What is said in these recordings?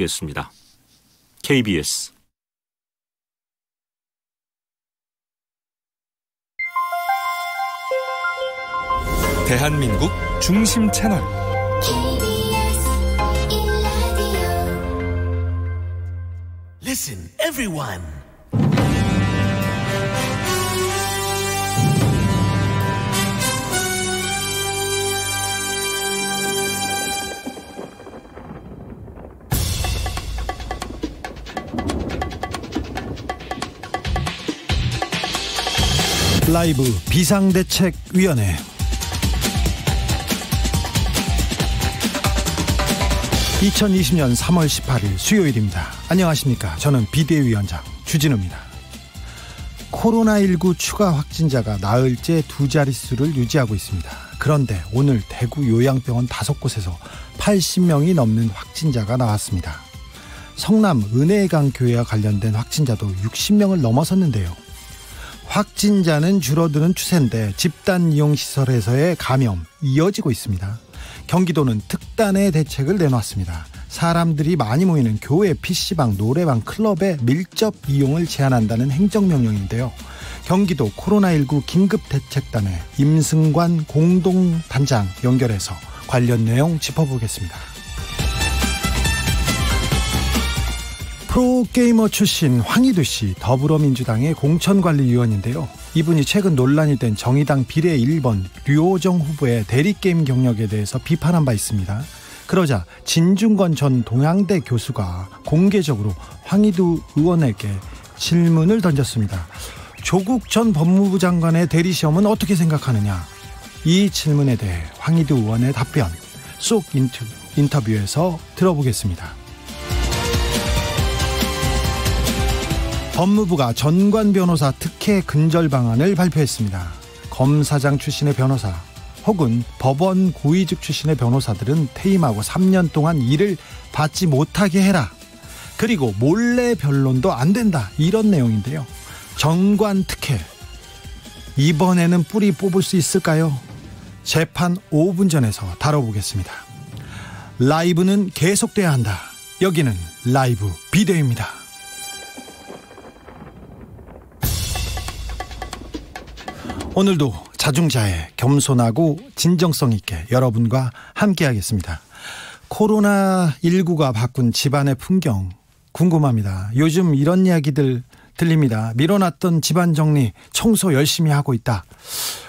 마치겠습니다. KBS 대한민국 중심 채널 Listen everyone 라이브 비상대책위원회 2 0 2 0년3월1 8일 수요일입니다. 안녕하십니까. 저는 비대위원장 주진우입니다. 코로나19 추가 확진자가 나흘째 두 자릿수를 유지하고 있습니다. 그런데 오늘 대구 요양병원 다섯 곳에서 8 0 명이 넘는 확진자가 나왔습니다. 성남 은혜강 교회와 관련된 확진자도 6 0 명을 넘어섰는데요. 확진자는 줄어드는 추세인데 집단 이용 시설에서의 감염 이어지고 있습니다. 경기도는 특단의 대책을 내놨습니다. 사람들이 많이 모이는 교회, PC방, 노래방, 클럽의 밀접 이용을 제한한다는 행정명령인데요. 경기도 코로나19 긴급대책단의 임승관 공동단장 연결해서 관련 내용 짚어보겠습니다. 프로게이머 출신 황희두 씨 더불어민주당의 공천관리위원인데요. 이분이 최근 논란이 된 정의당 비례 1번 류호정 후보의 대리게임 경력에 대해서 비판한 바 있습니다. 그러자 진중권 전 동양대 교수가 공개적으로 황희두 의원에게 질문을 던졌습니다. 조국 전 법무부 장관의 대리시험은 어떻게 생각하느냐? 이 질문에 대해 황희두 의원의 답변 쏙 인터뷰에서 들어보겠습니다. 법무부가 전관 변호사 특혜 근절 방안을 발표했습니다. 검사장 출신의 변호사 혹은 법원 고위직 출신의 변호사들은 퇴임하고 3년 동안 일을 받지 못하게 해라. 그리고 몰래 변론도 안 된다. 이런 내용인데요. 정관 특혜. 이번에는 뿌리 뽑을 수 있을까요? 재판 5분 전에서 다뤄보겠습니다. 라이브는 계속돼야 한다. 여기는 라이브 비대입니다. 오늘도 자중자애 겸손하고 진정성 있게 여러분과 함께하겠습니다. 코로나19가 바꾼 집안의 풍경 궁금합니다. 요즘 이런 이야기들 들립니다. 밀어놨던 집안 정리, 청소 열심히 하고 있다.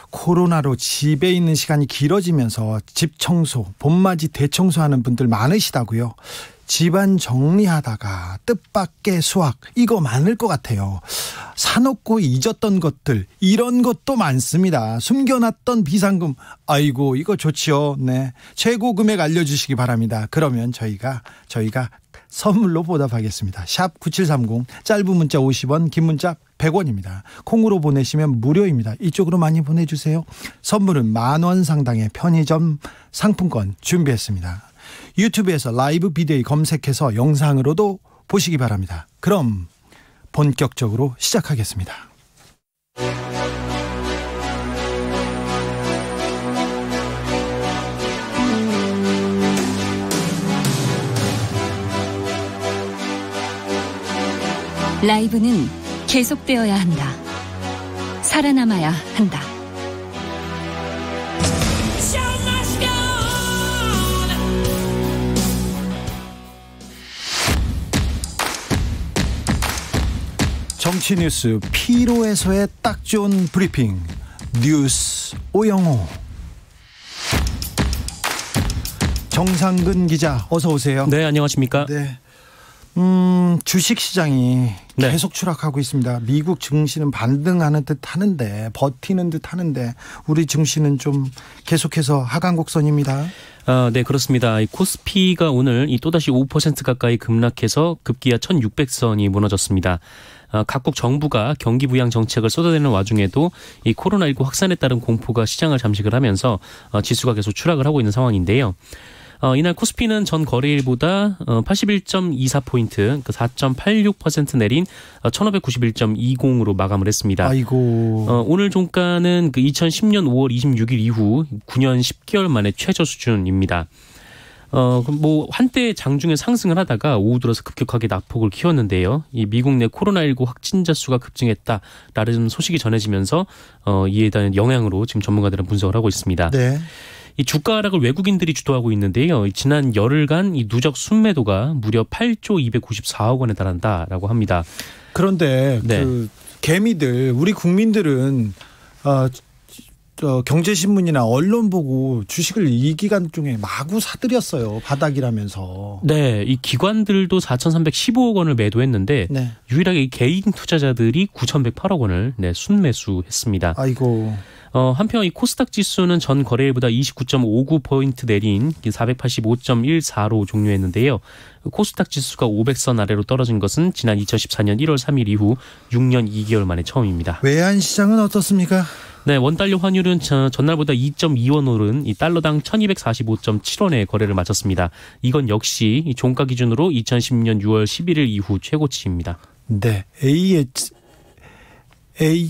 코로나로 집에 있는 시간이 길어지면서 집 청소, 봄맞이 대청소하는 분들 많으시다고요. 집안 정리하다가 뜻밖의 수확 이거 많을 것 같아요. 사놓고 잊었던 것들 이런 것도 많습니다. 숨겨놨던 비상금 아이고 이거 좋지요. 네 최고 금액 알려주시기 바랍니다. 그러면 저희가 저희가 선물로 보답하겠습니다. 샵 9730 짧은 문자 50원 긴 문자 100원입니다. 콩으로 보내시면 무료입니다. 이쪽으로 많이 보내주세요. 선물은 만 원 상당의 편의점 상품권 준비했습니다. 유튜브에서 라이브 비데이 검색해서 영상으로도 보시기 바랍니다. 그럼 본격적으로 시작하겠습니다. 라이브는 계속되어야 한다. 살아남아야 한다. 정치 뉴스 피로에서의딱 좋은 브리핑 뉴스 오영호 정상근 기자 어서 오세요. 네 안녕하십니까. 네. 음, 주식 시장이 네. 계속 추락하고 있습니다. 미국 증시는 반등하는 듯 하는데 버티는 듯 하는데 우리 증시는 좀 계속해서 하강 곡선입니다. 아, 네, 그렇습니다. 코스피가 오늘 이 또다시 5% 가까이 급락해서 급기야 1600선이 무너졌습니다. 어, 각국 정부가 경기 부양 정책을 쏟아내는 와중에도 이 코로나19 확산에 따른 공포가 시장을 잠식을 하면서 어, 지수가 계속 추락을 하고 있는 상황인데요. 어, 이날 코스피는 전 거래일보다 어, 81.24포인트, 그러니까 4.86% 내린 어, 1591.20으로 마감을 했습니다. 아이고. 어, 오늘 종가는 그 2010년 5월 26일 이후 9년 10개월 만에 최저 수준입니다. 어, 뭐 한때 장중에 상승을 하다가 오후 들어서 급격하게 낙폭을 키웠는데요. 이 미국 내 코로나19 확진자 수가 급증했다라는 소식이 전해지면서 어, 이에 대한 영향으로 지금 전문가들은 분석을 하고 있습니다. 네. 이 주가 하락을 외국인들이 주도하고 있는데요. 지난 열흘간 이 누적 순매도가 무려 8조 294억 원에 달한다라고 합니다. 그런데 네. 그 개미들 우리 국민들은 어, 어, 경제신문이나 언론 보고 주식을 이 기간 중에 마구 사들였어요. 바닥이라면서. 네. 이 기관들도 4,315억 원을 매도했는데 네. 유일하게 개인 투자자들이 9,108억 원을 네, 순매수했습니다. 아이고. 어, 한편 이 코스닥 지수는 전 거래일보다 29.59포인트 내린 485.14로 종료했는데요. 코스닥 지수가 500선 아래로 떨어진 것은 지난 2014년 1월 3일 이후 6년 2개월 만에 처음입니다. 외환 시장은 어떻습니까? 네, 원달러 환율은 전날보다 2.2원 오른 이 달러당 1245.7원에 거래를 마쳤습니다. 이건 역시 종가 기준으로 2010년 6월 11일 이후 최고치입니다. 네, AH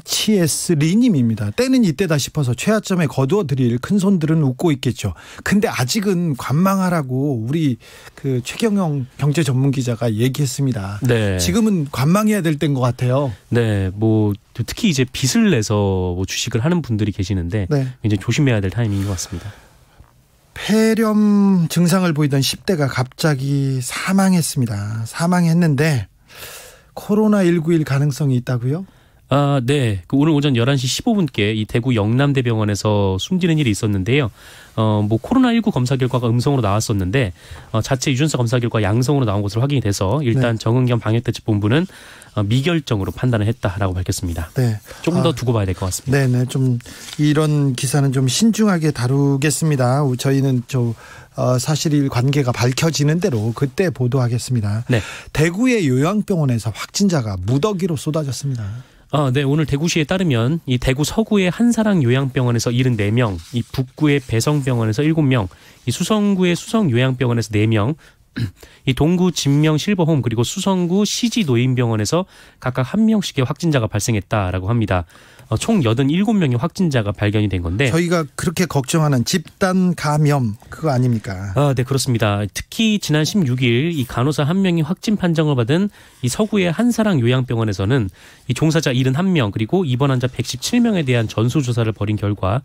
HS 리님입니다. 때는 이때다 싶어서 최하점에 거두어 드릴 큰 손들은 웃고 있겠죠. 근데 아직은 관망하라고 우리 그 최경영 경제 전문 기자가 얘기했습니다. 네. 지금은 관망해야 될 때인 것 같아요. 네, 뭐 특히 이제 빚을 내서 뭐 주식을 하는 분들이 계시는데 네. 굉장히 조심해야 될 타이밍인 것 같습니다. 폐렴 증상을 보이던 10대가 갑자기 사망했습니다. 사망했는데 코로나19일 가능성이 있다고요? 아, 네. 그 오늘 오전 11시 15분께 이 대구 영남대병원에서 숨지는 일이 있었는데요. 어, 뭐 코로나19 검사 결과가 음성으로 나왔었는데 어, 자체 유전자 검사 결과 양성으로 나온 것으로 확인이 돼서 일단 네. 정은경 방역대책본부는 어, 미결정으로 판단을 했다라고 밝혔습니다. 네. 조금 더 아. 두고 봐야 될 것 같습니다. 네, 네. 좀 이런 기사는 좀 신중하게 다루겠습니다. 저희는 저 어, 사실일 관계가 밝혀지는 대로 그때 보도하겠습니다. 네. 대구의 요양병원에서 확진자가 무더기로 쏟아졌습니다. 아, 네, 오늘 대구시에 따르면 이 대구 서구의 한사랑 요양병원에서 74명, 이 북구의 배성병원에서 7명, 이 수성구의 수성요양병원에서 4명, 이 동구 진명 실버홈 그리고 수성구 시지 노인병원에서 각각 한 명씩의 확진자가 발생했다라고 합니다. 어, 총 87명의 확진자가 발견이 된 건데 저희가 그렇게 걱정하는 집단 감염 그거 아닙니까? 아, 네, 그렇습니다. 특히 지난 16일 이 간호사 한 명이 확진 판정을 받은 이 서구의 한사랑 요양병원에서는 이 종사자 71명 그리고 입원 환자 117명에 대한 전수 조사를 벌인 결과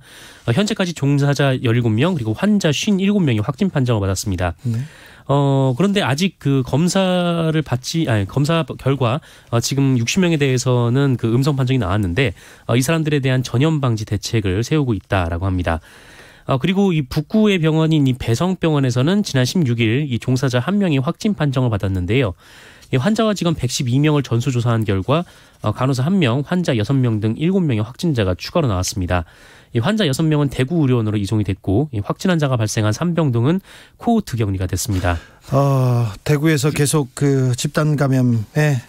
어, 현재까지 종사자 17명 그리고 환자 57명이 확진 판정을 받았습니다. 네. 어, 그런데 아직 그 검사를 받지, 아니, 검사 결과 어, 지금 60명에 대해서는 그 음성 판정이 나왔는데 어, 이 사람들에 대한 전염 방지 대책을 세우고 있다라고 합니다. 아, 그리고 이 북구의 병원인 이 배성병원에서는 지난 16일 이 종사자 한 명이 확진 판정을 받았는데요. 이 환자와 직원 112명을 전수조사한 결과 어, 간호사 한명 환자 여섯 명 등 일곱 명의 확진자가 추가로 나왔습니다. 이 환자 여섯 명은 대구 의료원으로 이송이 됐고 이 확진 환자가 발생한 삼병동은 코호트 격리가 됐습니다. 어, 대구에서 계속 그 집단 감염에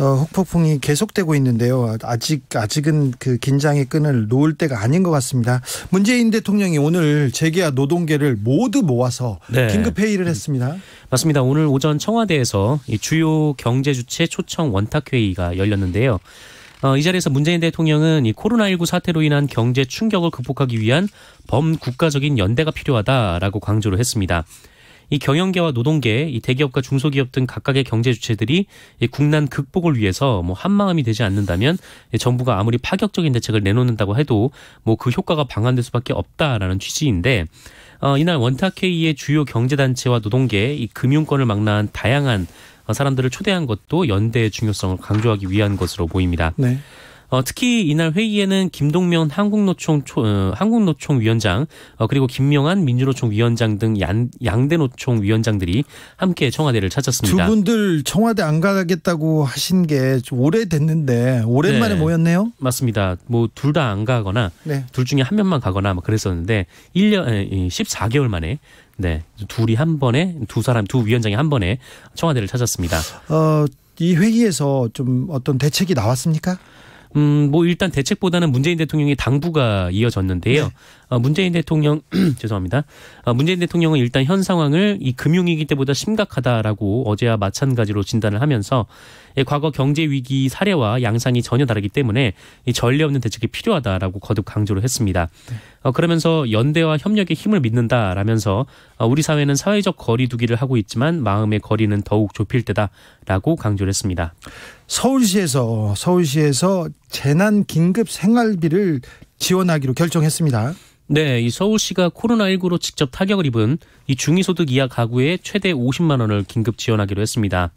어, 혹폭풍이 계속되고 있는데요. 아직 아직은 그 긴장의 끈을 놓을 때가 아닌 것 같습니다. 문재인 대통령이 오늘 재계와 노동계를 모두 모아서 네. 긴급 회의를 했습니다. 맞습니다. 오늘 오전 청와대에서 주요 경제 주체 초청 원탁 회의가 열렸는데요. 어, 이 자리에서 문재인 대통령은 이 코로나19 사태로 인한 경제 충격을 극복하기 위한 범국가적인 연대가 필요하다라고 강조를 했습니다. 이 경영계와 노동계, 이 대기업과 중소기업 등 각각의 경제 주체들이 이 국난 극복을 위해서 뭐 한마음이 되지 않는다면 정부가 아무리 파격적인 대책을 내놓는다고 해도 뭐 그 효과가 방한될 수밖에 없다라는 취지인데 어, 이날 원탁회의의 주요 경제단체와 노동계, 이 금융권을 망라한 다양한 어, 사람들을 초대한 것도 연대의 중요성을 강조하기 위한 것으로 보입니다. 네. 어, 특히 이날 회의에는 김동명 한국노총 초, 어, 한국노총 위원장 어, 그리고 김명한 민주노총 위원장 등 양, 양대 노총 위원장들이 함께 청와대를 찾았습니다. 두 분들 청와대 안 가겠다고 하신 게 오래됐는데 오랜만에 네, 모였네요. 맞습니다. 뭐 둘 다 안 가거나 네. 둘 중에 한 명만 가거나 막 그랬었는데 1년 14개월 만에 네 둘이 한 번에 두 사람 두 위원장이 한 번에 청와대를 찾았습니다. 어, 이 회의에서 좀 어떤 대책이 나왔습니까? 음, 뭐 일단 대책보다는 문재인 대통령의 당부가 이어졌는데요. 네. 어, 문재인 대통령 죄송합니다. 어, 문재인 대통령은 일단 현 상황을 이 금융위기 때보다 심각하다라고 어제와 마찬가지로 진단을 하면서 예, 과거 경제 위기 사례와 양상이 전혀 다르기 때문에 이 전례 없는 대책이 필요하다라고 거듭 강조를 했습니다. 네. 어, 그러면서 연대와 협력의 힘을 믿는다라면서 어, 우리 사회는 사회적 거리두기를 하고 있지만 마음의 거리는 더욱 좁힐 때다라고 강조를 했습니다. 서울시에서 서울시에서 재난 긴급 생활비를 지원하기로 결정했습니다. 네, 이 서울시가 코로나19로 직접 타격을 입은 이 중위소득 이하 가구에 최대 50만 원을 긴급 지원하기로 했습니다.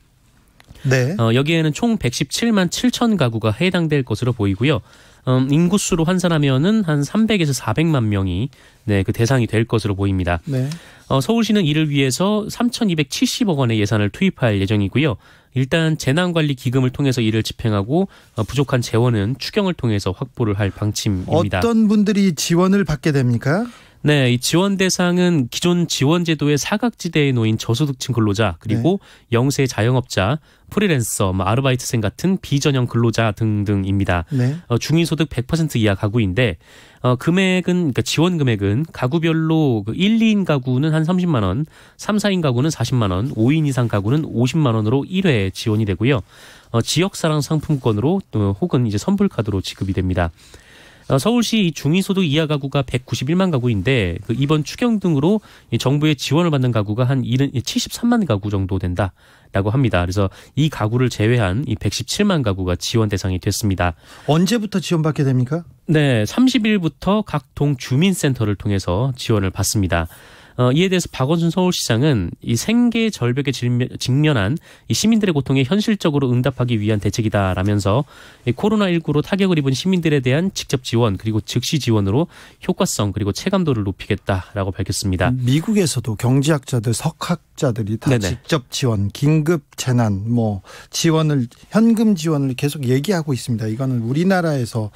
네. 어, 여기에는 총 117만 7천 가구가 해당될 것으로 보이고요. 음, 인구수로 환산하면은 한 300에서 400만 명이 네, 그 대상이 될 것으로 보입니다. 네. 어, 서울시는 이를 위해서 3,270억 원의 예산을 투입할 예정이고요. 일단 재난관리 기금을 통해서 이를 집행하고 어, 부족한 재원은 추경을 통해서 확보를 할 방침입니다. 어떤 분들이 지원을 받게 됩니까? 네, 이 지원 대상은 기존 지원 제도의 사각지대에 놓인 저소득층 근로자 그리고 네. 영세 자영업자, 프리랜서, 뭐 아르바이트생 같은 비전형 근로자 등등입니다. 네. 어, 중위소득 100% 이하 가구인데 어, 금액은 그러니까 지원 금액은 가구별로 그 1, 2인 가구는 한 30만 원, 3, 4인 가구는 40만 원, 5인 이상 가구는 50만 원으로 1회 지원이 되고요. 어, 지역사랑 상품권으로 또 혹은 이제 선불카드로 지급이 됩니다. 어, 서울시 중위소득 이하 가구가 191만 가구인데 그 이번 추경 등으로 정부의 지원을 받는 가구가 한 73만 예, 가구 정도 된다. 라고 합니다. 그래서 이 가구를 제외한 이 117만 가구가 지원 대상이 됐습니다. 언제부터 지원받게 됩니까? 네, 30일부터 각 동 주민센터를 통해서 지원을 받습니다. 어, 이에 대해서 박원순 서울시장은 이 생계 절벽에 직면, 한이 시민들의 고통에 현실적으로 응답하기 위한 대책이다라면서 이 코로나19로 타격을 입은 시민들에 대한 직접 지원 그리고 즉시 지원으로 효과성 그리고 체감도를 높이겠다라고 밝혔습니다. 미국에서도 경제학자들 석학 사업자들이 다 네네. 직접 지원, 긴급 재난, 뭐 지원을 현금 지원을 계속 얘기하고 있습니다. 이거는 우리나라에서만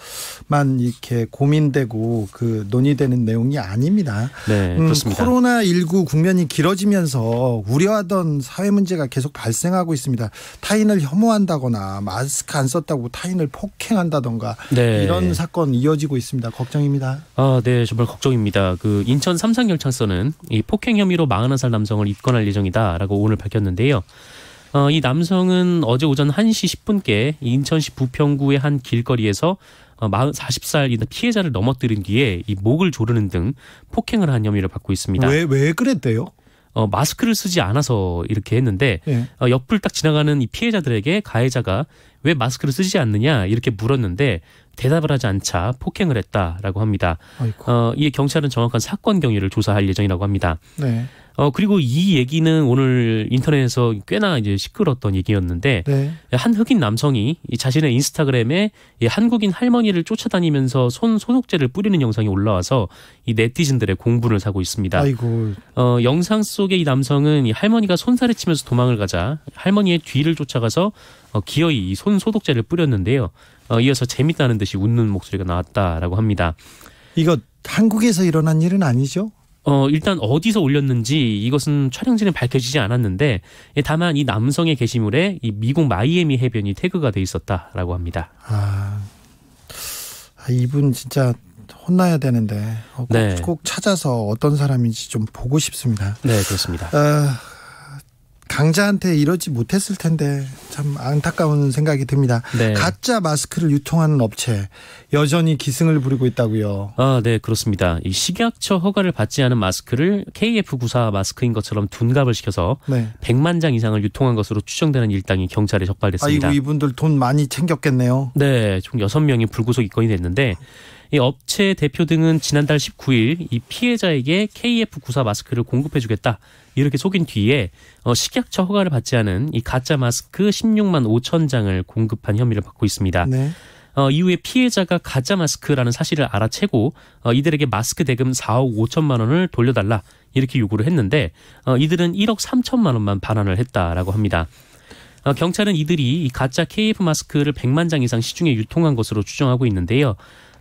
이렇게 고민되고 그 논의되는 내용이 아닙니다. 네, 음, 코로나 19 국면이 길어지면서 우려하던 사회 문제가 계속 발생하고 있습니다. 타인을 혐오한다거나 마스크 안 썼다고 타인을 폭행한다던가 네. 이런 사건 이어지고 있습니다. 걱정입니다. 아, 네, 정말 걱정입니다. 그 인천 삼상열찰서는이 폭행 혐의로 41살 남성을 입건할 예정. 예정이다라고 오늘 밝혔는데요. 어, 이 남성은 어제 오전 1시 10분께 인천시 부평구의 한 길거리에서 40살 어, 이 피해자를 넘어뜨린 뒤에 이 목을 조르는 등 폭행을 한 혐의를 받고 있습니다. 왜, 왜 그랬대요? 어, 마스크를 쓰지 않아서 이렇게 했는데 예. 어, 옆을 딱 지나가는 이 피해자들에게 가해자가 왜 마스크를 쓰지 않느냐 이렇게 물었는데 대답을 하지 않자 폭행을 했다라고 합니다. 어, 이에 경찰은 정확한 사건 경위를 조사할 예정이라고 합니다. 네. 어 그리고 이 얘기는 오늘 인터넷에서 꽤나 이제 시끄러웠던 얘기였는데 네. 한 흑인 남성이 자신의 인스타그램에 한국인 할머니를 쫓아다니면서 손 소독제를 뿌리는 영상이 올라와서 이 네티즌들의 공분을 사고 있습니다. 아이고. 어 영상 속의 이 남성은 이 할머니가 손살에 치면서 도망을 가자 할머니의 뒤를 쫓아가서 어, 기어이 이 손 소독제를 뿌렸는데요. 어, 이어서 재밌다는 듯이 웃는 목소리가 나왔다라고 합니다. 이거 한국에서 일어난 일은 아니죠? 어, 일단 어디서 올렸는지 이것은 촬영지는 밝혀지지 않았는데 예, 다만 이 남성의 게시물에 이 미국 마이애미 해변이 태그가 돼 있었다라고 합니다. 아, 아 이분 진짜 혼나야 되는데 어, 꼭, 네. 꼭 찾아서 어떤 사람인지 좀 보고 싶습니다. 네, 그렇습니다. 어, 강자한테 이러지 못했을 텐데 참 안타까운 생각이 듭니다. 네. 가짜 마스크를 유통하는 업체 여전히 기승을 부리고 있다고요. 아, 네, 그렇습니다. 이 식약처 허가를 받지 않은 마스크를 KF94 마스크인 것처럼 둔갑을 시켜서 네. 100만 장 이상을 유통한 것으로 추정되는 일당이 경찰에 적발됐습니다. 아, 이분들 돈 많이 챙겼겠네요. 네, 총 6명이 불구속 입건이 됐는데 이 업체 대표 등은 지난달 19일 이 피해자에게 KF94 마스크를 공급해 주겠다. 이렇게 속인 뒤에 어, 식약처 허가를 받지 않은 이 가짜 마스크 16만 5천 장을 공급한 혐의를 받고 있습니다. 네. 어, 이후에 피해자가 가짜 마스크라는 사실을 알아채고 어, 이들에게 마스크 대금 4억 5천만 원을 돌려달라 이렇게 요구를 했는데 어, 이들은 1억 3천만 원만 반환을 했다라고 합니다. 어, 경찰은 이들이 이 가짜 KF 마스크를 100만 장 이상 시중에 유통한 것으로 추정하고 있는데요.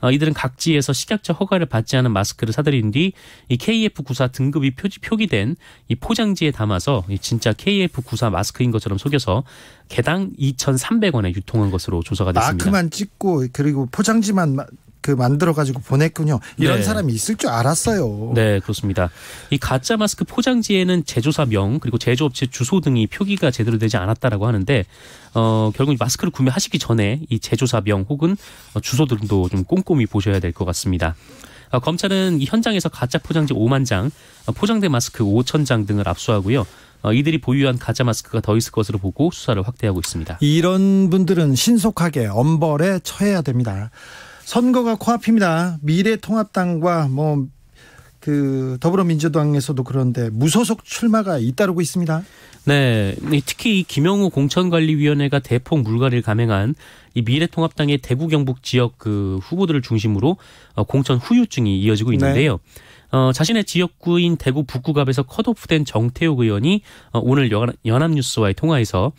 어, 이들은 각지에서 식약처 허가를 받지 않은 마스크를 사들인 뒤 이 KF94 등급이 표지 표기된 이 포장지에 담아서 진짜 KF94 마스크인 것처럼 속여서 개당 2,300원에 유통한 것으로 조사가 됐습니다. 마크만 찍고 그리고 포장지만 그 만들어 가지고 보냈군요. 이런 네. 사람이 있을 줄 알았어요. 네, 그렇습니다. 이 가짜 마스크 포장지에는 제조사명 그리고 제조업체 주소 등이 표기가 제대로 되지 않았다라고 하는데 어 결국 마스크를 구매하시기 전에 이 제조사명 혹은 어, 주소 등도 좀 꼼꼼히 보셔야 될 것 같습니다. 어, 검찰은 이 현장에서 가짜 포장지 5만 장, 어, 포장된 마스크 5천 장 등을 압수하고요. 이들이 보유한 가짜 마스크가 더 있을 것으로 보고 수사를 확대하고 있습니다. 이런 분들은 신속하게 엄벌에 처해야 됩니다. 선거가 코앞입니다. 미래통합당과 뭐 그 더불어민주당에서도 그런데 무소속 출마가 잇따르고 있습니다. 네, 특히 이 김영우 공천관리위원회가 대폭 물갈이를 감행한 이 미래통합당의 대구 경북 지역 그 후보들을 중심으로 어, 공천 후유증이 이어지고 네. 있는데요. 네. 어, 자신의 지역구인 대구 북구갑에서 컷오프된 정태욱 의원이 어, 오늘 연합뉴스와의 통화에서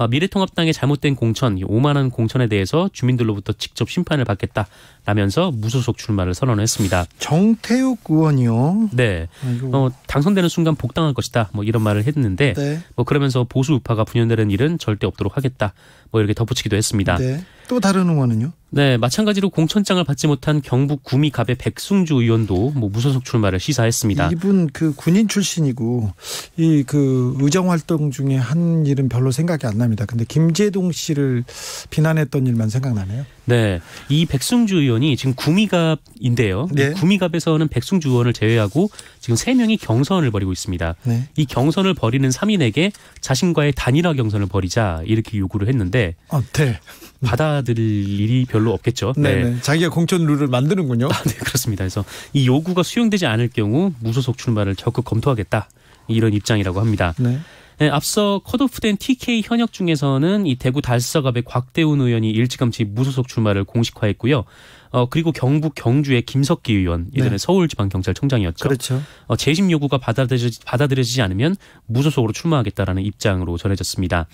어, 미래통합당의 잘못된 공천 오만한 공천에 대해서 주민들로부터 직접 심판을 받겠다라면서 무소속 출마를 선언했습니다. 정태욱 의원이요. 네. 어, 당선되는 순간 복당할 것이다. 뭐 이런 말을 했는데 네. 뭐 그러면서 보수 우파가 분열되는 일은 절대 없도록 하겠다. 뭐 이렇게 덧붙이기도 했습니다. 네. 또 다른 의원은요? 네, 마찬가지로 공천장을 받지 못한 경북 구미갑의 백승주 의원도 뭐 무소속 출마를 시사했습니다. 이분 그 군인 출신이고 이 그 의정 활동 중에 한 일은 별로 생각이 안 납니다. 합니다 근데 김재동 씨를 비난했던 일만 생각나네요. 네. 이 백승주 의원이 지금 구미갑인데요. 네. 구미갑에서는 백승주 의원을 제외하고 지금 세명이 경선을 벌이고 있습니다. 네. 이 경선을 벌이는 3인에게 자신과의 단일화 경선을 벌이자 이렇게 요구를 했는데 아, 네. 받아들일 일이 별로 없겠죠. 네네. 네. 네. 자기가 공천 룰을 만드는군요. 아, 네, 그렇습니다. 그래서 이 요구가 수용되지 않을 경우 무소속 출마를 적극 검토하겠다. 이런 입장이라고 합니다. 네. 네, 앞서 컷오프된 TK 현역 중에서는 이 대구 달서갑의 곽대훈 의원이 일찌감치 무소속 출마를 공식화했고요. 어, 그리고 경북 경주의 김석기 의원 네. 예전에 네. 서울지방경찰청장이었죠. 그렇죠. 어, 재심 요구가 받아들여지, 받아들여지지 않으면 무소속으로 출마하겠다라는 입장으로 전해졌습니다.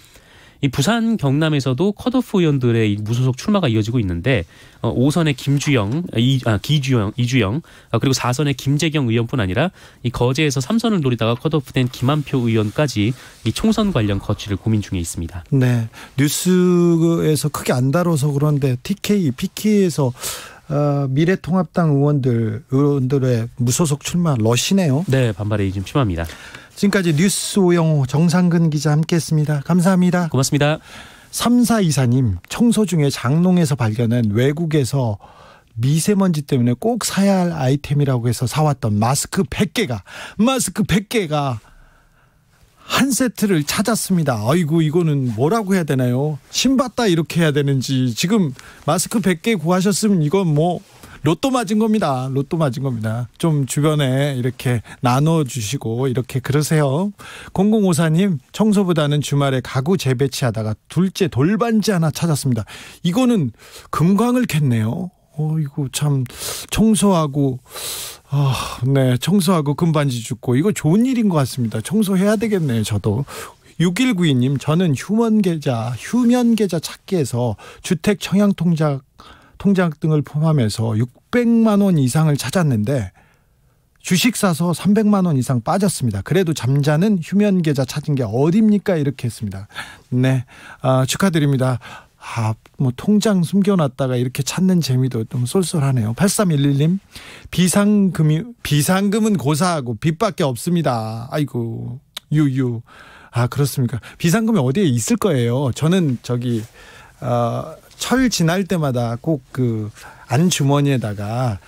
이 부산 경남에서도 컷오프 의원들의 무소속 출마가 이어지고 있는데 5선의 어, 김주영, 아, 이, 아, 기주영, 이주영 아, 그리고 4선의 김재경 의원뿐 아니라 이 거제에서 3선을 노리다가 컷오프된 김한표 의원까지 이 총선 관련 거취를 고민 중에 있습니다. 네, 뉴스에서 크게 안 다뤄서 그런데 TK, PK에서 어, 미래통합당 의원들 의원들의 무소속 출마 러시네요. 네, 반발이 지금 심합니다. 지금까지 뉴스 오영호 정상근 기자 함께했습니다. 감사합니다. 고맙습니다. 3사이사님 청소 중에 장롱에서 발견한 외국에서 미세먼지 때문에 꼭 사야 할 아이템이라고 해서 사왔던 마스크 100개가 마스크 100개가 한 세트를 찾았습니다. 아이고 이거는 뭐라고 해야 되나요? 신봤다 이렇게 해야 되는지 지금 마스크 100개 구하셨으면 이건 뭐 로또 맞은 겁니다. 로또 맞은 겁니다. 좀 주변에 이렇게 나눠주시고 이렇게 그러세요. 0054님 청소보다는 주말에 가구 재배치하다가 둘째 돌반지 하나 찾았습니다. 이거는 금광을 캤네요. 어, 이거 참 청소하고 아, 네 청소하고 금반지 죽고 이거 좋은 일인 것 같습니다. 청소해야 되겠네요. 저도 6192님, 저는 휴먼 계좌, 휴면 계좌 찾기에서 주택 청약 통장 통장 등을 포함해서 600만 원 이상을 찾았는데 주식 사서 300만 원 이상 빠졌습니다. 그래도 잠자는 휴면 계좌 찾은 게 어딥니까? 이렇게 했습니다. 네. 아, 축하드립니다. 아, 뭐 통장 숨겨놨다가 이렇게 찾는 재미도 좀 쏠쏠하네요. 8311님, 비상금 비상금은 고사하고 빚밖에 없습니다. 아이고, 유유. 아, 그렇습니까? 비상금이 어디에 있을 거예요. 저는 저기, 어, 철 지날 때마다 꼭 그안 주머니에다가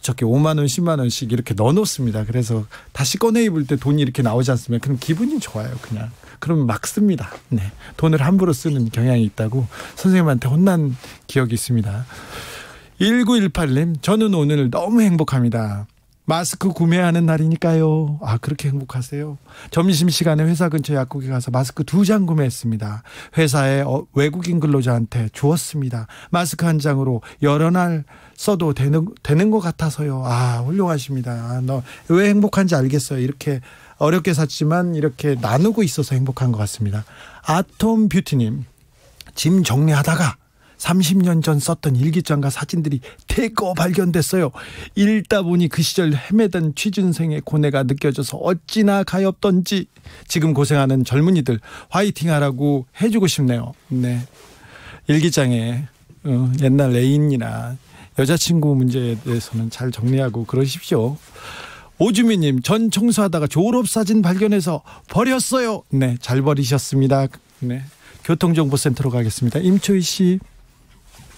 저렇게 5만 원, 10만 원씩 이렇게 넣어 놓습니다. 그래서 다시 꺼내 입을 때 돈이 이렇게 나오지 않으면 그럼 기분이 좋아요, 그냥. 그러면막 씁니다. 네. 돈을 함부로 쓰는 경향이 있다고 선생님한테 혼난 기억이 있습니다. 1918님, 저는 오늘 너무 행복합니다. 마스크 구매하는 날이니까요. 아, 그렇게 행복하세요. 점심시간에 회사 근처 약국에 가서 마스크 두 장 구매했습니다. 회사에 어, 외국인 근로자한테 주었습니다. 마스크 한 장으로 여러 날 써도 되는, 되는 것 같아서요. 아, 훌륭하십니다. 아, 너 왜 행복한지 알겠어요. 이렇게 어렵게 샀지만 이렇게 나누고 있어서 행복한 것 같습니다. 아톰 뷰티님, 짐 정리하다가 30년 전 썼던 일기장과 사진들이 대거 발견됐어요. 읽다 보니 그 시절 헤매던 취준생의 고뇌가 느껴져서 어찌나 가엾던지 지금 고생하는 젊은이들 화이팅 하라고 해주고 싶네요. 네. 일기장에 어, 옛날 애인이나 여자친구 문제에 대해서는 잘 정리하고 그러십시오. 오주미님, 전 청소하다가 졸업사진 발견해서 버렸어요. 네, 잘 버리셨습니다. 네. 교통정보센터로 가겠습니다. 임초희 씨.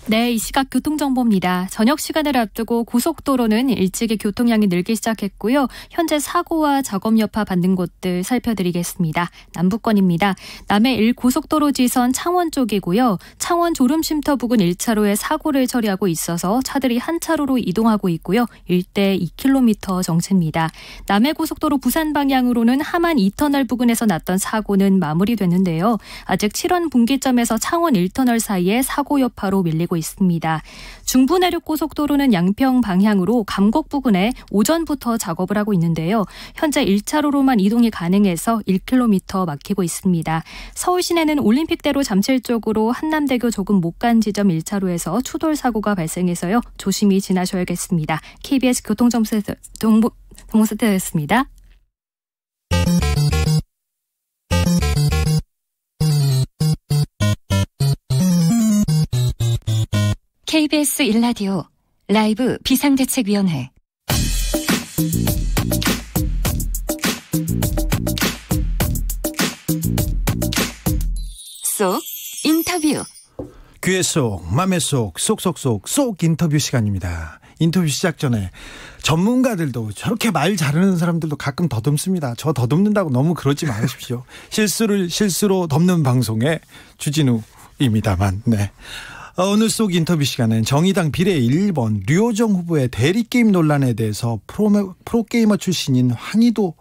네, 이 시각 교통정보입니다. 저녁 시간을 앞두고 고속도로는 일찍이 교통량이 늘기 시작했고요. 현재 사고와 작업 여파 받는 곳들 살펴드리겠습니다. 남부권입니다. 남해 1 고속도로 지선 창원 쪽이고요. 창원 졸음쉼터 부근 1차로에 사고를 처리하고 있어서 차들이 한 차로로 이동하고 있고요. 일대 2km 정체입니다. 남해 고속도로 부산 방향으로는 하만 2터널 부근에서 났던 사고는 마무리됐는데요. 아직 7원 분기점에서 창원 1터널 사이에 사고 여파로 밀리고 이고 있습니다. 중부내륙고속도로는 양평 방향으로 감곡 부근에 오전부터 작업을 하고 있는데요. 현재 1차로로만 이동이 가능해서 1km 막히고 있습니다. 서울 시내는 올림픽대로 잠실 쪽으로 한남대교 조금 못 간 지점 1차로에서 추돌 사고가 발생해서요. 조심히 지나셔야겠습니다. KBS 교통정보센터였습니다. KBS 1라디오 라이브 비상대책위원회 쏙 인터뷰 귀에 쏙 맘에 쏙 쏙쏙쏙 쏙 인터뷰 시간입니다. 인터뷰 시작 전에 전문가들도 저렇게 말 잘하는 사람들도 가끔 더듬습니다. 저 더듬는다고 너무 그러지 마십시오. 실수를 실수로 덮는 방송에 주진우입니다만, 네. 어, 오늘 속 인터뷰 시간은 정의당 비례 1번 류호정 후보의 대리게임 논란에 대해서 프로, 프로게이머 출신인 황희도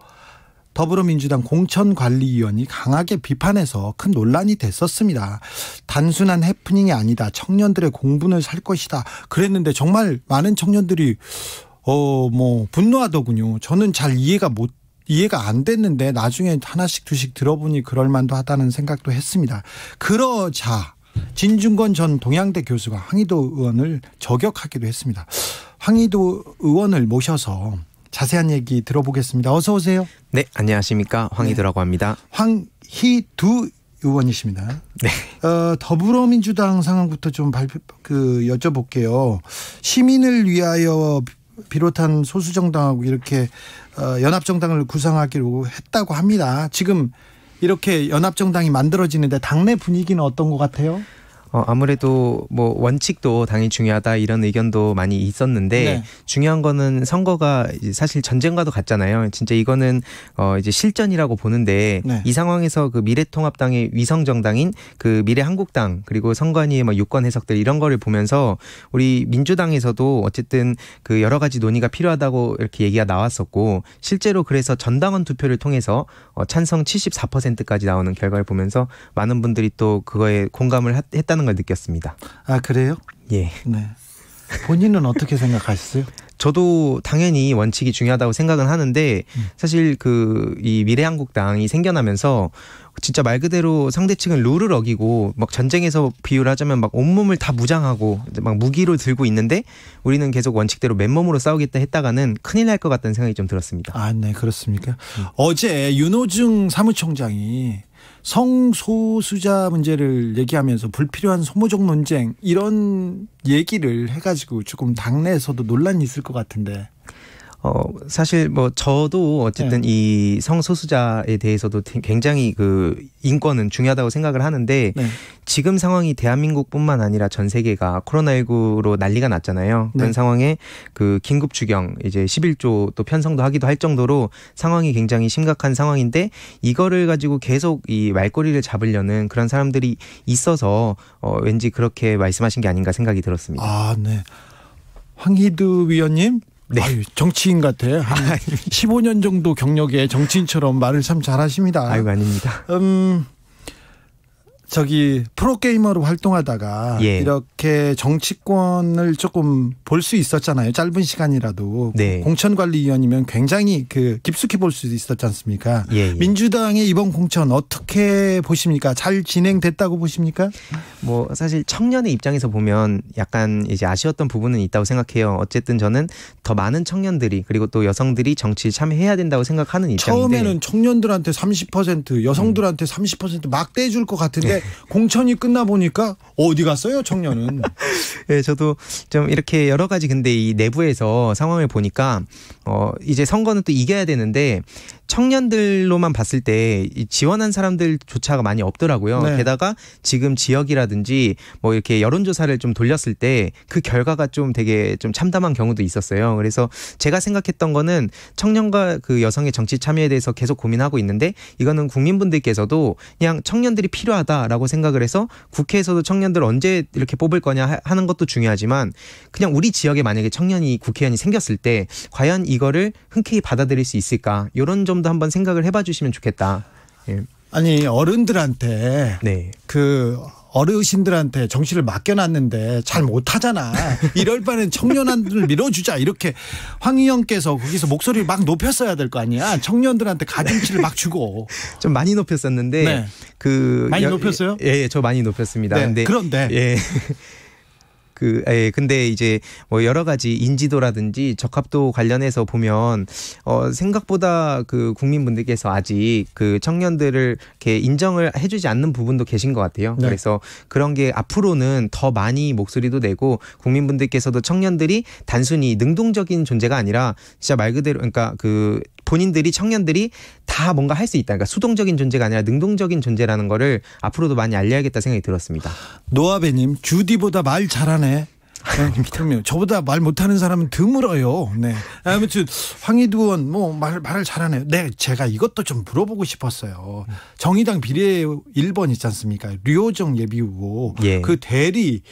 더불어민주당 공천관리위원이 강하게 비판해서 큰 논란이 됐었습니다. 단순한 해프닝이 아니다. 청년들의 공분을 살 것이다. 그랬는데 정말 많은 청년들이 어 뭐 분노하더군요. 저는 잘 이해가 못 이해가 안 됐는데 나중에 하나씩 두씩 들어보니 그럴 만도 하다는 생각도 했습니다. 그러자 진중권 전 동양대 교수가 황희도 의원을 저격하기도 했습니다. 황희도 의원을 모셔서 자세한 얘기 들어보겠습니다. 어서 오세요. 네, 안녕하십니까. 황희도라고 네. 합니다. 황희두 의원이십니다. 네. 어, 더불어민주당 상황부터 좀 발표, 그, 여쭤볼게요. 시민을 위하여 비롯한 소수정당하고 이렇게 어, 연합정당을 구상하기로 했다고 합니다. 지금 이렇게 연합정당이 만들어지는데 당내 분위기는 어떤 것 같아요? 어, 아무래도 뭐 원칙도 당연히 중요하다 이런 의견도 많이 있었는데 네. 중요한 거는 선거가 사실 전쟁과도 같잖아요. 진짜 이거는 어 이제 실전이라고 보는데 네. 이 상황에서 그 미래통합당의 위성 정당인 그 미래한국당 그리고 선관위의 막 유권 해석들 이런 거를 보면서 우리 민주당에서도 어쨌든 그 여러 가지 논의가 필요하다고 이렇게 얘기가 나왔었고 실제로 그래서 전당원 투표를 통해서 어 찬성 74%까지 나오는 결과를 보면서 많은 분들이 또 그거에 공감을 했다는 필다는걸 느꼈습니다. 아 그래요? 예. 네. 본인은 어떻게 생각하셨어요? 저도 당연히 원칙이 중요하다고 생각은 하는데 음. 사실 그 이 미래한국당이 생겨나면서 진짜 말 그대로 상대 측은 룰을 어기고 막 전쟁에서 비유하자면 막 온몸을 다 무장하고 막 무기를 들고 있는데 우리는 계속 원칙대로 맨몸으로 싸우겠다 했다가는 큰일 날 것 같다는 생각이 좀 들었습니다. 아, 네, 그렇습니까? 음. 어제 윤호중 사무총장이 성소수자 문제를 얘기하면서 불필요한 소모적 논쟁 이런 얘기를 해가지고 조금 당내에서도 논란이 있을 것 같은데 어 사실 뭐 저도 어쨌든 네. 이 성소수자에 대해서도 굉장히 그 인권은 중요하다고 생각을 하는데 네. 지금 상황이 대한민국뿐만 아니라 전 세계가 코로나19로 난리가 났잖아요. 그런 네. 상황에 그 긴급 추경 이제 11조 또 편성도 하기도 할 정도로 상황이 굉장히 심각한 상황인데 이거를 가지고 계속 이 말꼬리를 잡으려는 그런 사람들이 있어서 어 왠지 그렇게 말씀하신 게 아닌가 생각이 들었습니다. 아, 네. 황희두 위원님 네. 아유, 정치인 같아. 한 15년 정도 경력의 정치인처럼 말을 참 잘하십니다. 아유, 아닙니다. 음. 저기 프로게이머로 활동하다가 예. 이렇게 정치권을 조금 볼 수 있었잖아요. 짧은 시간이라도 네. 공천관리위원이면 굉장히 그 깊숙이 볼 수 있었지 않습니까? 예예. 예. 민주당의 이번 공천 어떻게 보십니까? 잘 진행됐다고 보십니까? 뭐 사실 청년의 입장에서 보면 약간 이제 아쉬웠던 부분은 있다고 생각해요. 어쨌든 저는 더 많은 청년들이 그리고 또 여성들이 정치 에 참여해야 된다고 생각하는 입장인데 처음에는 청년들한테 30% 여성들한테 음. 30% 막대해 줄 것 같은데 공천이 끝나 보니까 어디 갔어요 청년은? 예, 저도 좀 이렇게 여러 가지 근데 이 내부에서 상황을 보니까 어 이제 선거는 또 이겨야 되는데 청년들로만 봤을 때 지원한 사람들조차가 많이 없더라고요. 네. 게다가 지금 지역이라든지 뭐 이렇게 여론조사를 좀 돌렸을 때 그 결과가 좀 되게 좀 참담한 경우도 있었어요. 그래서 제가 생각했던 거는 청년과 그 여성의 정치 참여에 대해서 계속 고민하고 있는데 이거는 국민분들께서도 그냥 청년들이 필요하다라고 생각을 해서 국회에서도 청년들 언제 이렇게 뽑을 거냐 하는 것도 것도 중요하지만 그냥 우리 지역에 만약에 청년이 국회의원이 생겼을 때 과연 이거를 흔쾌히 받아들일 수 있을까 이런 점도 한번 생각을 해봐 주시면 좋겠다. 예. 아니 어른들한테 네. 그 어르신들한테 정치를 맡겨놨는데 잘 못하잖아. 이럴 바는 청년한들 밀어주자. 이렇게 황희영께서 거기서 목소리를 막 높였어야 될 거 아니야. 청년들한테 가중치를 막 주고. 좀 많이 높였었는데. 네. 그 많이 여, 높였어요? 예, 예, 저 많이 높였습니다. 네. 근데 그런데. 예. 그 예, 근데 이제 뭐 여러 가지 인지도라든지 적합도 관련해서 보면 어 생각보다 그 국민분들께서 아직 그 청년들을 이렇게 인정을 해주지 않는 부분도 계신 것 같아요. 네. 그래서 그런 게 앞으로는 더 많이 목소리도 내고 국민분들께서도 청년들이 단순히 능동적인 존재가 아니라 진짜 말 그대로 그러니까 그 본인들이 청년들이 다 뭔가 할 수 있다. 그러니까 수동적인 존재가 아니라 능동적인 존재라는 거를 앞으로도 많이 알려야겠다 생각이 들었습니다. 노아배님 주디보다 말 잘하네. 네, 아닙니 저보다 말 못하는 사람은 드물어요. 네. 아무튼 황희두원 뭐말 말을 잘하네요. 네, 제가 이것도 좀 물어보고 싶었어요. 정의당 비례 1번 있지 않습니까? 류호정 예비후보 예. 그 대리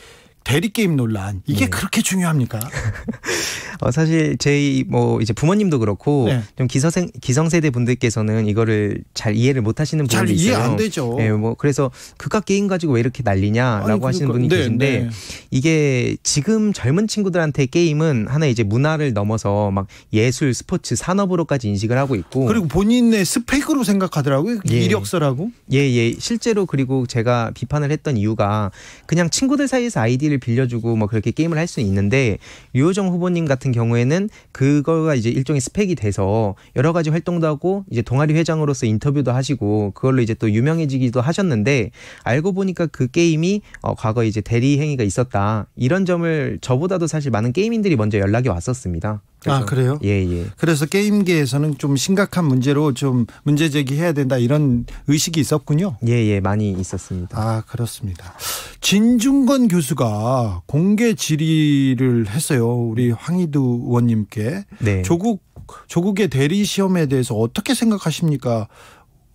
대리 게임 논란 이게 네. 그렇게 중요합니까? 어, 사실 저희 뭐 이제 부모님도 그렇고 네. 좀 기성세 기성세대 분들께서는 이거를 잘 이해를 못 하시는 분들이 잘 이해 안 되죠. 예, 네, 뭐 그래서 극악 게임 가지고 왜 이렇게 난리냐라고 아니, 하시는 그러니까. 분이 네, 계신데 네. 이게 지금 젊은 친구들한테 게임은 하나 이제 문화를 넘어서 막 예술, 스포츠, 산업으로까지 인식을 하고 있고 그리고 본인의 스펙으로 생각하더라고요. 예. 이력서라고. 예, 예. 실제로 그리고 제가 비판을 했던 이유가 그냥 친구들 사이에서 아이디 전기를 빌려주고 뭐 그렇게 게임을 할 수 있는데 유효정 후보님 같은 경우에는 그거가 이제 일종의 스펙이 돼서 여러 가지 활동도 하고 이제 동아리 회장으로서 인터뷰도 하시고 그걸로 이제 또 유명해지기도 하셨는데 알고 보니까 그 게임이 어, 과거 이제 대리 행위가 있었다 이런 점을 저보다도 사실 많은 게임인들이 먼저 연락이 왔었습니다. 아 그래요? 예예. 예. 그래서 게임계에서는 좀 심각한 문제로 좀 문제 제기해야 된다 이런 의식이 있었군요. 예예 예, 많이 있었습니다. 아 그렇습니다. 진중건 교수가 공개 질의를 했어요. 우리 황희두 의원님께 네. 조국 조국의 대리 시험에 대해서 어떻게 생각하십니까?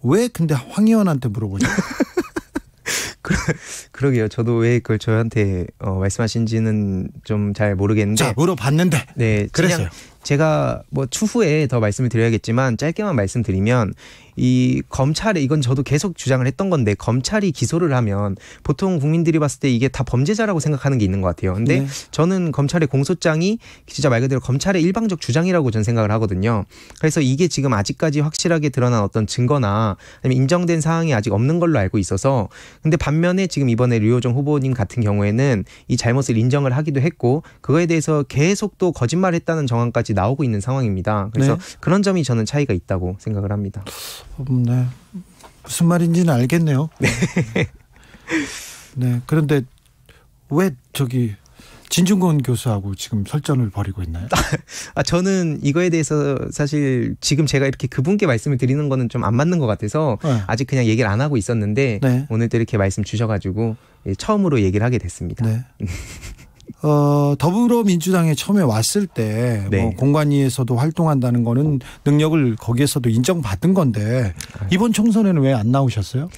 왜 근데 황 의원한테 물어보냐? 그러게요. 저도 왜 그걸 저한테 어, 말씀하신지는 좀 잘 모르겠는데. 자 물어봤는데. 네. 그랬어요 제가 뭐 추후에 더 말씀을 드려야겠지만 짧게만 말씀드리면 이 검찰에 이건 저도 계속 주장을 했던 건데 검찰이 기소를 하면 보통 국민들이 봤을 때 이게 다 범죄자라고 생각하는 게 있는 것 같아요. 근데 네. 저는 검찰의 공소장이 진짜 말 그대로 검찰의 일방적 주장이라고 저는 생각을 하거든요. 그래서 이게 지금 아직까지 확실하게 드러난 어떤 증거나 아니면 인정된 사항이 아직 없는 걸로 알고 있어서 근데 반면에 지금 이번에 류호정 후보님 같은 경우에는 이 잘못을 인정을 하기도 했고 그거에 대해서 계속 또 거짓말했다는 정황까지 나오고 있는 상황입니다. 그래서 네. 그런 점이 저는 차이가 있다고 생각을 합니다. 음, 네. 무슨 말인지는 알겠네요. 네. 네. 그런데 왜 저기 진중권 교수하고 지금 설전을 벌이고 있나요? 아, 저는 이거에 대해서 사실 지금 제가 이렇게 그분께 말씀을 드리는 거는 좀 안 맞는 것 같아서 네. 아직 그냥 얘기를 안 하고 있었는데 네. 오늘 또 이렇게 말씀 주셔가지고 예, 처음으로 얘기를 하게 됐습니다. 네. 어, 더불어민주당에 처음에 왔을 때뭐 네. 공관위에서도 활동한다는 거는 능력을 거기에서도 인정받은 건데 아. 이번 총선에는 왜 안 나오셨어요?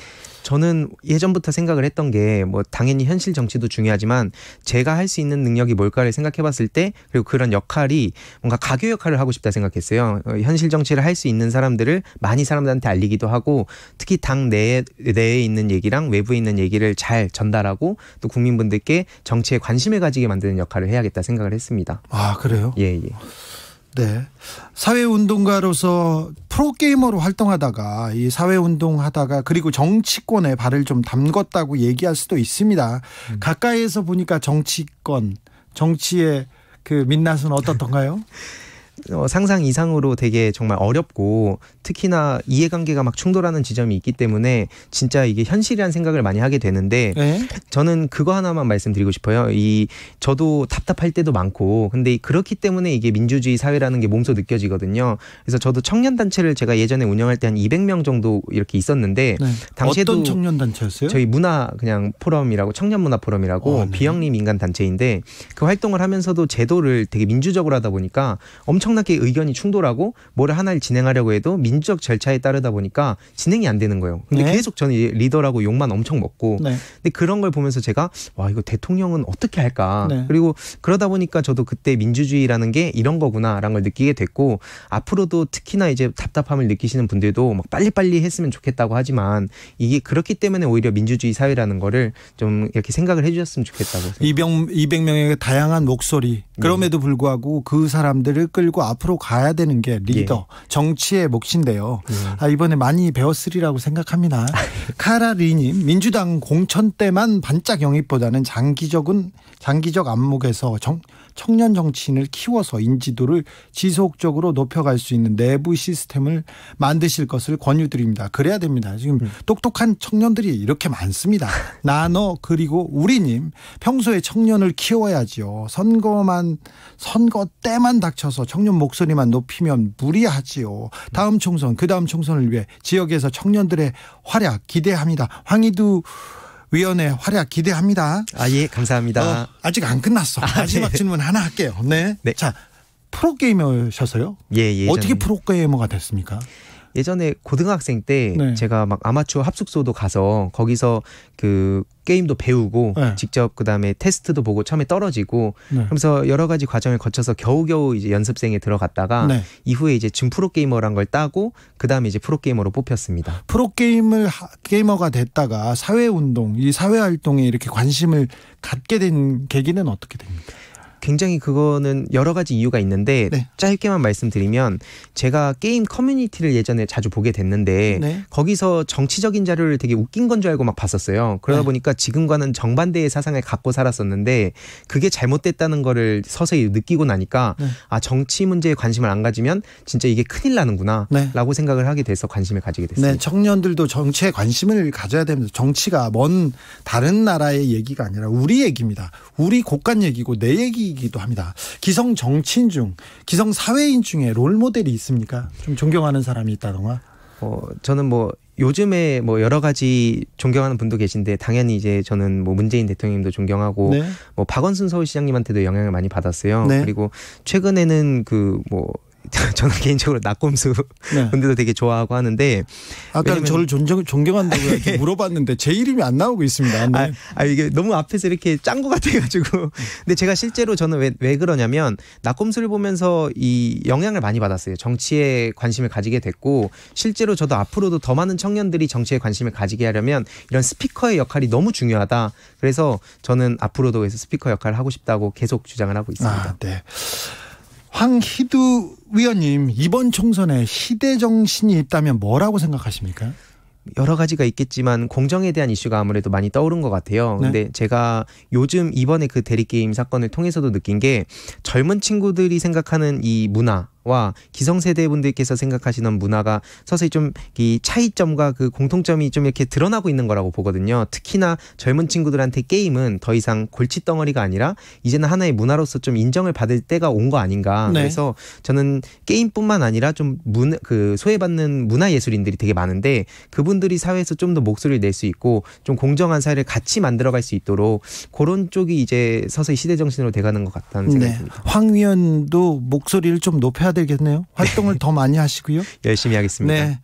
저는 예전부터 생각을 했던 게 뭐 당연히 현실 정치도 중요하지만 제가 할 수 있는 능력이 뭘까를 생각해 봤을 때 그리고 그런 역할이 뭔가 가교 역할을 하고 싶다 생각했어요. 어, 현실 정치를 할 수 있는 사람들을 많이 사람들한테 알리기도 하고 특히 당 내에, 내에 있는 얘기랑 외부에 있는 얘기를 잘 전달하고 또 국민분들께 정치에 관심을 가지게 만드는 역할을 해야겠다 생각을 했습니다. 아, 그래요? 예, 예. 네. 사회운동가로서 프로게이머로 활동하다가 이 사회운동 하다가 그리고 정치권에 발을 좀 담궜다고 얘기할 수도 있습니다. 음. 가까이에서 보니까 정치권, 정치의 그 민낯은 어떻던가요? 어, 상상 이상으로 되게 정말 어렵고 특히나 이해관계가 막 충돌하는 지점이 있기 때문에 진짜 이게 현실이란 생각을 많이 하게 되는데 에? 네. 저는 그거 하나만 말씀드리고 싶어요. 이 저도 답답할 때도 많고 근데 그렇기 때문에 이게 민주주의 사회라는 게 몸소 느껴지거든요. 그래서 저도 청년 단체를 제가 예전에 운영할 때 한 200명 정도 이렇게 있었는데 네. 당시에도 어떤 청년 단체였어요? 저희 문화 그냥 포럼이라고 청년 문화 포럼이라고 어, 네. 비영리 민간 단체인데 그 활동을 하면서도 제도를 되게 민주적으로 하다 보니까 엄청 엄청나게 의견이 충돌하고 뭐를 하나를 진행하려고 해도 민주적 절차에 따르다 보니까 진행이 안 되는 거예요. 근데 네. 계속 저는 리더라고 욕만 엄청 먹고 네. 근데 그런 걸 보면서 제가 와 이거 대통령은 어떻게 할까 네. 그리고 그러다 보니까 저도 그때 민주주의라는 게 이런 거구나라는 걸 느끼게 됐고 앞으로도 특히나 이제 답답함을 느끼시는 분들도 막 빨리빨리 했으면 좋겠다고 하지만 이게 그렇기 때문에 오히려 민주주의 사회라는 거를 좀 이렇게 생각을 해주셨으면 좋겠다고 200, 200명의 다양한 목소리 그럼에도 네. 불구하고 그 사람들을 끌고 알고 앞으로 가야 되는 게 리더, 예. 정치의 몫인데요. 예. 아, 이번에 많이 배웠으리라고 생각합니다. 카라리님, 민주당 공천 때만 반짝 영입보다는 장기적은 장기적 안목에서 정, 청년 정치인을 키워서 인지도를 지속적으로 높여갈 수 있는 내부 시스템을 만드실 것을 권유드립니다. 그래야 됩니다. 지금 음. 똑똑한 청년들이 이렇게 많습니다. 나너 그리고 우리님 평소에 청년을 키워야지요. 선거만 선거 때만 닥쳐서 청년 목소리만 높이면 무리하지요. 다음 총선 그 다음 총선을 위해 지역에서 청년들의 활약 기대합니다. 황희두 위원회 활약 기대합니다. 아, 예, 감사합니다. 어, 아직 안 끝났어. 아, 마지막 네. 질문 하나 할게요. 네. 네. 자, 프로게이머셔서요. 예, 예. 어떻게 프로게이머가 됐습니까? 예전에 고등학생 때 네. 제가 막 아마추어 합숙소도 가서 거기서 그 게임도 배우고 네. 직접 그다음에 테스트도 보고 처음에 떨어지고 네. 그러면서 여러 가지 과정을 거쳐서 겨우겨우 이제 연습생에 들어갔다가 네. 이후에 이제 준 프로 게이머란 걸 따고 그다음에 이제 프로 게이머로 뽑혔습니다. 프로 게임을 게이머가 됐다가 사회 운동, 이 사회 활동에 이렇게 관심을 갖게 된 계기는 어떻게 됩니까? 굉장히 그거는 여러 가지 이유가 있는데 네. 짧게만 말씀드리면 제가 게임 커뮤니티를 예전에 자주 보게 됐는데 네. 거기서 정치적인 자료를 되게 웃긴 건 줄 알고 막 봤었어요. 그러다 네. 보니까 지금과는 정반대의 사상을 갖고 살았었는데 그게 잘못됐다는 거를 서서히 느끼고 나니까 네. 아 정치 문제에 관심을 안 가지면 진짜 이게 큰일 나는구나라고 네. 생각을 하게 돼서 관심을 가지게 됐습니다. 네, 청년들도 정치에 관심을 가져야 됩니다. 정치가 먼 다른 나라의 얘기가 아니라 우리 얘기입니다. 우리 곳간 얘기고 내 얘기 소식이기도 합니다. 기성 정치인 중, 기성 사회인 중에 롤 모델이 있습니까? 좀 존경하는 사람이 있다던가. 어, 저는 뭐 요즘에 뭐 여러 가지 존경하는 분도 계신데 당연히 이제 저는 뭐 문재인 대통령님도 존경하고 네. 뭐 박원순 서울시장님한테도 영향을 많이 받았어요. 네. 그리고 최근에는 그뭐 저는 개인적으로 낙곰수 네. 군대도 되게 좋아하고 하는데 아까 는 저를 존경 존경한다고 물어봤는데 제 이름이 안 나오고 있습니다. 네. 아, 아, 이게 너무 앞에서 이렇게 짠거 같아가지고 네. 근데 제가 실제로 저는 왜, 왜 그러냐면 낙곰수를 보면서 이 영향을 많이 받았어요. 정치에 관심을 가지게 됐고 실제로 저도 앞으로도 더 많은 청년들이 정치에 관심을 가지게 하려면 이런 스피커의 역할이 너무 중요하다. 그래서 저는 앞으로도 그래서 스피커 역할을 하고 싶다고 계속 주장을 하고 있습니다. 아, 네. 황희두 위원님 이번 총선에 시대 정신이 있다면 뭐라고 생각하십니까? 여러 가지가 있겠지만 공정에 대한 이슈가 아무래도 많이 떠오른 것 같아요. 네. 근데 제가 요즘 이번에 그 대리 게임 사건을 통해서도 느낀 게 젊은 친구들이 생각하는 이 문화 와 기성세대 분들께서 생각하시는 문화가 서서히 좀이 차이점과 그 공통점이 좀 이렇게 드러나고 있는 거라고 보거든요. 특히나 젊은 친구들한테 게임은 더 이상 골칫덩어리가 아니라 이제는 하나의 문화로서 좀 인정을 받을 때가 온 거 아닌가. 네. 그래서 저는 게임뿐만 아니라 좀 문 그 소외받는 문화 예술인들이 되게 많은데 그분들이 사회에서 좀 더 목소리를 낼 수 있고 좀 공정한 사회를 같이 만들어갈 수 있도록 그런 쪽이 이제 서서히 시대 정신으로 돼가는 것 같다는 네. 생각이 네. 듭니다. 황 위원도 목소리를 좀 높여야 되겠네요. 네. 활동을 네. 더 많이 하시고요. 열심히 하겠습니다. 네.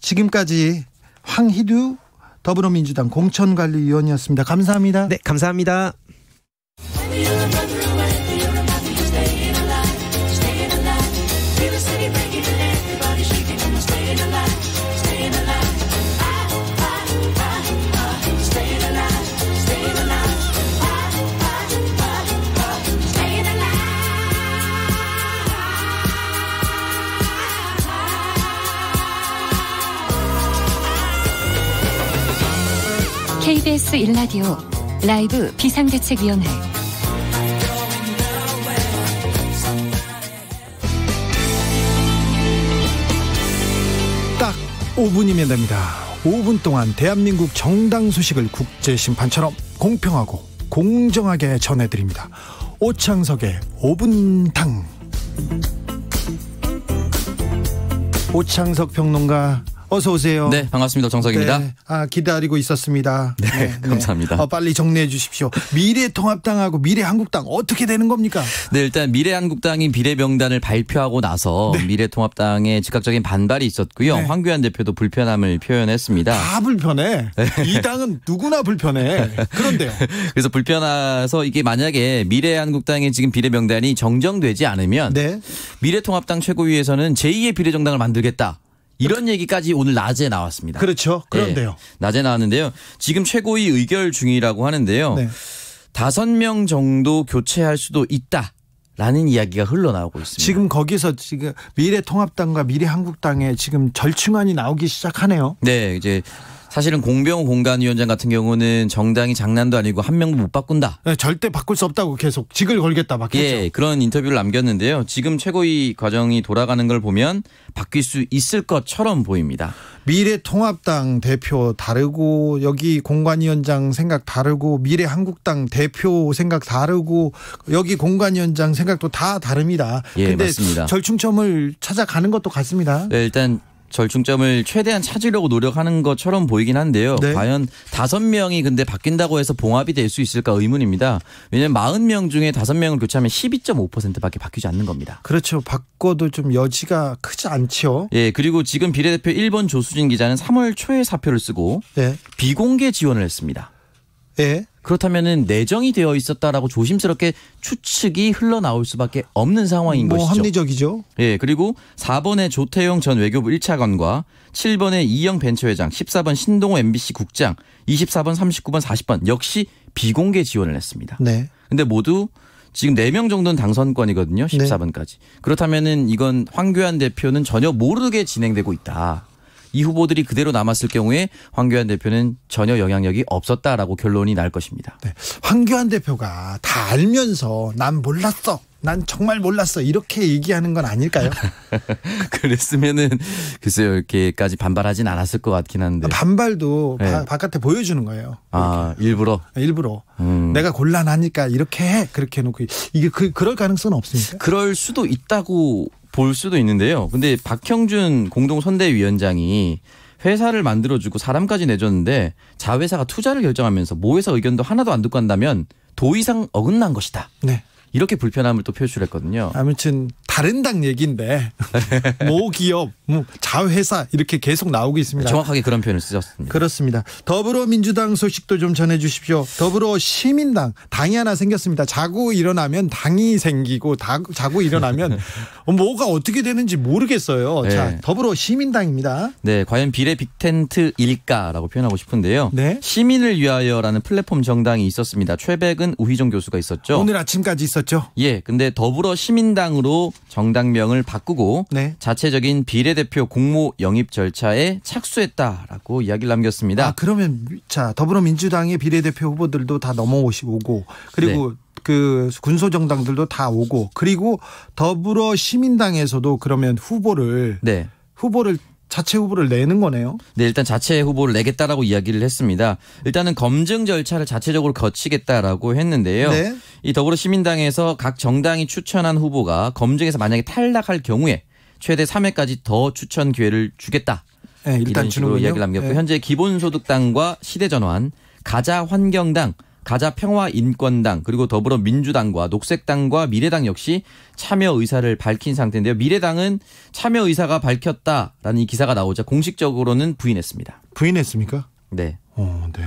지금까지 황희두 더불어민주당 공천관리위원이었습니다. 감사합니다. 네, 감사합니다. KBS 일라디오 라이브 비상대책위원회 딱 5분이면 됩니다. 5분 동안 대한민국 정당 소식을 국제심판처럼 공평하고 공정하게 전해드립니다. 오창석의 5분당 오창석 평론가 어서 오세요. 네, 반갑습니다. 정석입니다. 네, 아, 기다리고 있었습니다. 네, 네, 감사합니다. 네. 어, 빨리 정리해 주십시오. 미래통합당하고 미래한국당 어떻게 되는 겁니까? 네, 일단 미래한국당이 비례명단을 발표하고 나서 네. 미래통합당의 즉각적인 반발이 있었고요. 네. 황교안 대표도 불편함을 표현했습니다. 다 불편해. 이 당은 누구나 불편해. 그런데요. 그래서 불편해서 이게 만약에 미래한국당의 지금 비례명단이 정정되지 않으면 미래통합당 최고위에서는 제2의 비례정당을 만들겠다. 이런 얘기까지 오늘 낮에 나왔습니다. 그렇죠. 네. 그런데요. 네, 낮에 나왔는데요. 지금 최고위 의결 중이라고 하는데요. 네. 다섯 네. 명 정도 교체할 수도 있다. 라는 이야기가 흘러나오고 있습니다. 지금 거기서 지금 미래통합당과 미래한국당의 지금 절충안이 나오기 시작하네요. 네, 이제 사실은 공병 공간위원장 같은 경우는 정당이 장난도 아니고 한 명도 못 바꾼다. 네, 절대 바꿀 수 없다고 계속 직을 걸겠다 막 예, 했죠. 예, 그런 인터뷰를 남겼는데요. 지금 최고위 과정이 돌아가는 걸 보면 바뀔 수 있을 것처럼 보입니다. 미래통합당 대표 다르고 여기 공관위원장 생각 다르고 미래한국당 대표 생각 다르고 여기 공관위원장 생각도 다 다릅니다. 예, 근데 맞습니다. 절충점을 찾아가는 것도 같습니다. 네, 일단 절충점을 최대한 찾으려고 노력하는 것처럼 보이긴 한데요. 네. 과연 다섯 명이 근데 바뀐다고 해서 봉합이 될 수 있을까 의문입니다. 왜냐하면 마흔 명 중에 다섯 명을 교체하면 12.5%밖에 바뀌지 않는 겁니다. 그렇죠. 바꿔도 좀 여지가 크지 않죠. 예. 그리고 지금 비례대표 1번 조수진 기자는 3월 초에 사표를 쓰고 네. 비공개 지원을 했습니다. 예. 그렇다면은 내정이 되어 있었다라고 조심스럽게 추측이 흘러나올 수밖에 없는 상황인 뭐 것이죠. 합리적이죠. 예, 그리고 4번의 조태용 전 외교부 1차관과 7번의 이영 벤처회장, 14번 신동호 MBC 국장, 24번, 39번, 40번 역시 비공개 지원을 했습니다. 네. 근데 모두 지금 4명 정도는 당선권이거든요. 14번까지. 네. 그렇다면은 이건 황교안 대표는 전혀 모르게 진행되고 있다. 이 후보들이 그대로 남았을 경우에 황교안 대표는 전혀 영향력이 없었다라고 결론이 날 것입니다. 네. 황교안 대표가 다 알면서 난 몰랐어. 난 정말 몰랐어 이렇게 얘기하는 건 아닐까요? 그랬으면은 글쎄요 이렇게까지 반발하진 않았을 것 같긴 한데 반발도 네. 바, 바깥에 보여주는 거예요. 아, 이렇게. 일부러 아, 일부러 음. 내가 곤란하니까 이렇게 해 그렇게 해놓고 이게 그, 그럴 가능성은 없습니까? 그럴 수도 있다고 볼 수도 있는데요. 근데 박형준 공동선대위원장이 회사를 만들어주고 사람까지 내줬는데 자회사가 투자를 결정하면서 모회사 의견도 하나도 안 듣고 한다면 도의상 어긋난 것이다. 네. 이렇게 불편함을 또 표출했거든요. 아무튼 다른 당 얘기인데 모 기업, 자회사 이렇게 계속 나오고 있습니다. 정확하게 그런 표현을 쓰셨습니다. 그렇습니다. 더불어민주당 소식도 좀 전해 주십시오. 더불어 시민당 당이 하나 생겼습니다. 자고 일어나면 당이 생기고 다, 자고 일어나면 뭐가 어떻게 되는지 모르겠어요. 네. 자, 더불어 시민당입니다. 네, 과연 비례 빅텐트일까라고 표현하고 싶은데요. 네? 시민을 위하여라는 플랫폼 정당이 있었습니다. 최백은 우희정 교수가 있었죠. 오늘 아침까지 있었 했었죠. 예, 근데 더불어 시민당으로 정당명을 바꾸고 네. 자체적인 비례대표 공모 영입 절차에 착수했다라고 이야기를 남겼습니다. 아, 그러면 자 더불어민주당의 비례대표 후보들도 다 넘어오시고 그리고 네. 그 군소 정당들도 다 오고 그리고 더불어 시민당에서도 그러면 후보를 네. 후보를 자체 후보를 내는 거네요. 네, 일단 자체 후보를 내겠다라고 이야기를 했습니다. 일단은 검증 절차를 자체적으로 거치겠다라고 했는데요. 네. 이 더불어시민당에서 각 정당이 추천한 후보가 검증에서 만약에 탈락할 경우에 최대 3회까지 더 추천 기회를 주겠다. 네, 일단 이런 식으로 주는군요. 이야기를 남겼고 네. 현재 기본소득당과 시대전환, 가자환경당 가자 평화 인권당 그리고 더불어민주당과 녹색당과 미래당 역시 참여 의사를 밝힌 상태인데요. 미래당은 참여 의사가 밝혔다라는 이 기사가 나오자 공식적으로는 부인했습니다. 부인했습니까? 네. 어, 네.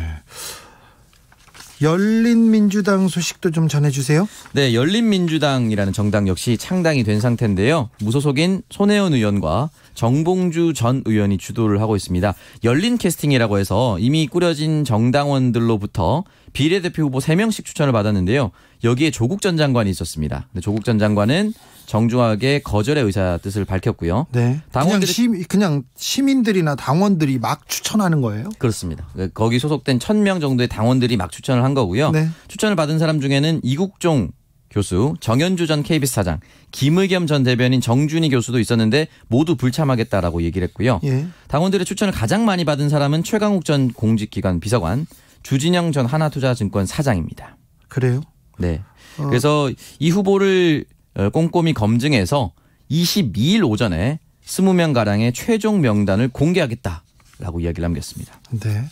열린민주당 소식도 좀 전해주세요. 네, 열린민주당이라는 정당 역시 창당이 된 상태인데요. 무소속인 손혜원 의원과 정봉주 전 의원이 주도를 하고 있습니다. 열린 캐스팅이라고 해서 이미 꾸려진 정당원들로부터 비례대표 후보 3명씩 추천을 받았는데요. 여기에 조국 전 장관이 있었습니다. 조국 전 장관은 정중하게 거절의 의사 뜻을 밝혔고요. 네. 당원들 그냥, 그냥, 시민들이나 당원들이 막 추천하는 거예요? 그렇습니다. 거기 소속된 천 명 정도의 당원들이 막 추천을 한 거고요. 네. 추천을 받은 사람 중에는 이국종 교수, 정현주 전 KBS 사장, 김의겸 전 대변인 정준희 교수도 있었는데 모두 불참하겠다라고 얘기를 했고요. 예. 당원들의 추천을 가장 많이 받은 사람은 최강욱 전 공직기관 비서관, 주진영 전 하나투자증권 사장입니다. 그래요? 네. 어. 그래서 이 후보를 어, 꼼꼼히 검증해서 22일 오전에 20명 가량의 최종 명단을 공개하겠다라고 이야기를 남겼습니다. 네.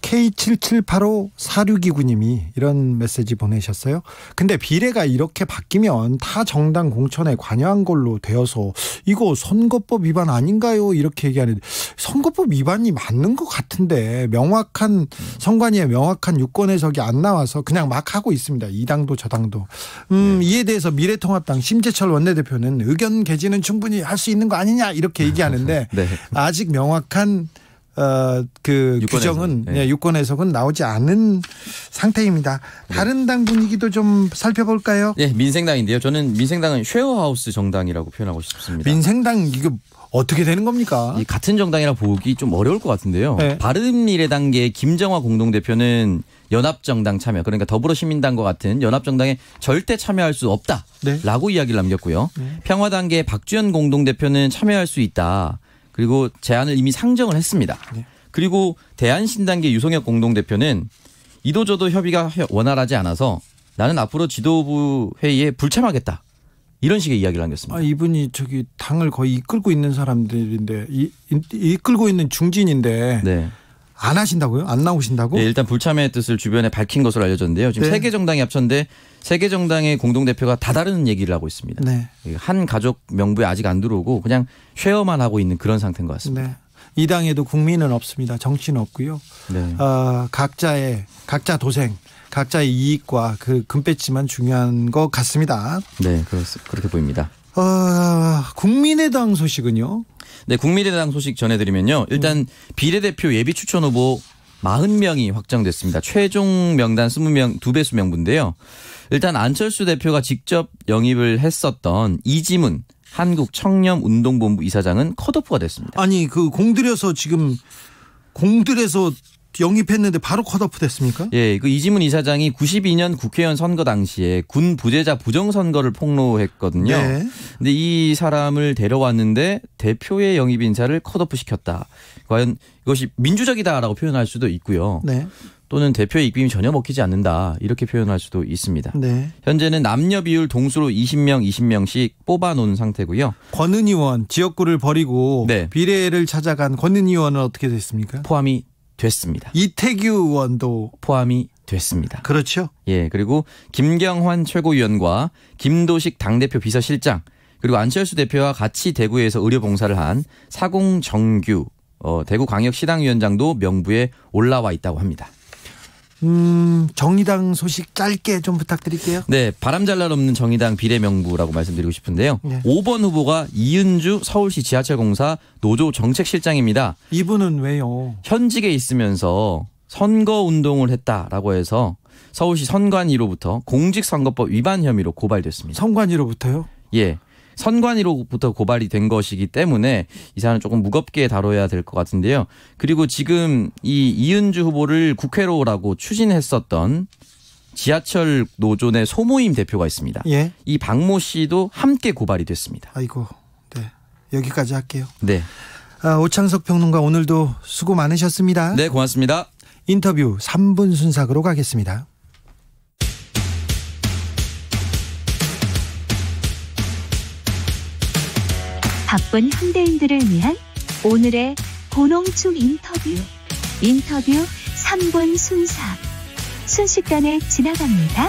K77854629님이 이런 메시지 보내셨어요. 근데 비례가 이렇게 바뀌면 타 정당 공천에 관여한 걸로 되어서 이거 선거법 위반 아닌가요? 이렇게 얘기하는데 선거법 위반이 맞는 것 같은데 명확한 선관위의 명확한 유권 해석이 안 나와서 그냥 막 하고 있습니다. 이 당도 저 당도. 음, 네. 이에 대해서 미래통합당 심재철 원내대표는 의견 개진은 충분히 할 수 있는 거 아니냐 이렇게 얘기하는데 네. 아직 명확한 어그 규정은 네. 예, 유권 해석은 나오지 않은 상태입니다. 네. 다른 당 분위기도 좀 살펴볼까요? 예, 민생당인데요. 저는 민생당은 쉐어하우스 정당이라고 표현하고 싶습니다. 민생당 이거 어떻게 되는 겁니까? 같은 정당이라 보기 좀 어려울 것 같은데요. 네. 바른미래당계 김정화 공동대표는 연합정당 참여 그러니까 더불어시민당과 같은 연합정당에 절대 참여할 수 없다라고 네. 이야기를 남겼고요. 네. 평화당계 박주현 공동대표는 참여할 수 있다. 그리고 제안을 이미 상정을 했습니다. 네. 그리고 대한신당계 유성혁 공동대표는 이도저도 협의가 원활하지 않아서 나는 앞으로 지도부 회의에 불참하겠다. 이런 식의 이야기를 남겼습니다. 아, 이분이 저기 당을 거의 이끌고 있는 사람들인데 이, 이, 이끌고 있는 중진인데 네. 안 하신다고요? 안 나오신다고? 네, 일단 불참의 뜻을 주변에 밝힌 것으로 알려졌는데요. 지금 네. 세계 정당이 합천데 세계 정당의 공동 대표가 다 다른 얘기를 하고 있습니다. 네. 예, 한 가족 명부에 아직 안 들어오고 그냥 쉐어만 하고 있는 그런 상태인 것 같습니다. 네. 이 당에도 국민은 없습니다. 정치는 없고요. 어, 각자의 각자 도생, 각자의 이익과 그 금배지만 중요한 것 같습니다. 네, 그렇, 그렇게 보입니다. 어, 국민의당 소식은요? 네, 국민의당 소식 전해드리면요. 일단 네. 비례대표 예비 추천 후보 40명이 확정됐습니다. 최종 명단 20명 두배 수명분인데요. 일단 안철수 대표가 직접 영입을 했었던 이지문 한국 청렴 운동본부 이사장은 컷오프가 됐습니다. 아니 그 공들여서 지금 공들여서 영입했는데 바로 컷오프 됐습니까? 예, 그 이지문 이사장이 92년 국회의원 선거 당시에 군 부재자 부정 선거를 폭로했거든요. 네. 근데 이 사람을 데려왔는데 대표의 영입 인사를 컷오프 시켰다. 과연 이것이 민주적이다라고 표현할 수도 있고요. 네. 또는 대표의 입김이 전혀 먹히지 않는다 이렇게 표현할 수도 있습니다. 네. 현재는 남녀 비율 동수로 20명 20명씩 뽑아놓은 상태고요. 권은 의원 지역구를 버리고 네. 비례를 찾아간 권은 의원은 어떻게 됐습니까? 포함이 됐습니다. 이태규 의원도 포함이 됐습니다. 그렇죠. 예, 그리고 김경환 최고위원과 김도식 당대표 비서실장 그리고 안철수 대표와 같이 대구에서 의료 봉사를 한 사공정규 어, 대구광역시당위원장도 명부에 올라와 있다고 합니다. 음, 정의당 소식 짧게 좀 부탁드릴게요. 네, 바람 잘날 없는 정의당 비례명부라고 말씀드리고 싶은데요. 네. 5번 후보가 이은주 서울시 지하철공사 노조 정책실장입니다. 이분은 왜요? 현직에 있으면서 선거 운동을 했다라고 해서 서울시 선관위로부터 공직선거법 위반 혐의로 고발됐습니다. 선관위로부터요? 예. 선관위로부터 고발이 된 것이기 때문에 이사안을 조금 무겁게 다뤄야 될 것 같은데요. 그리고 지금 이 이은주 후보를 국회로라고 추진했었던 지하철 노조 내 소모임 대표가 있습니다. 예. 이 박모 씨도 함께 고발이 됐습니다. 아이고, 네 여기까지 할게요. 네. 아, 오창석 평론가 오늘도 수고 많으셨습니다. 네, 고맙습니다. 인터뷰 3분 순삭으로 가겠습니다. 바쁜 현대인들을 위한 오늘의 고농축 인터뷰. 인터뷰 3분 순삭. 순식간에 지나갑니다.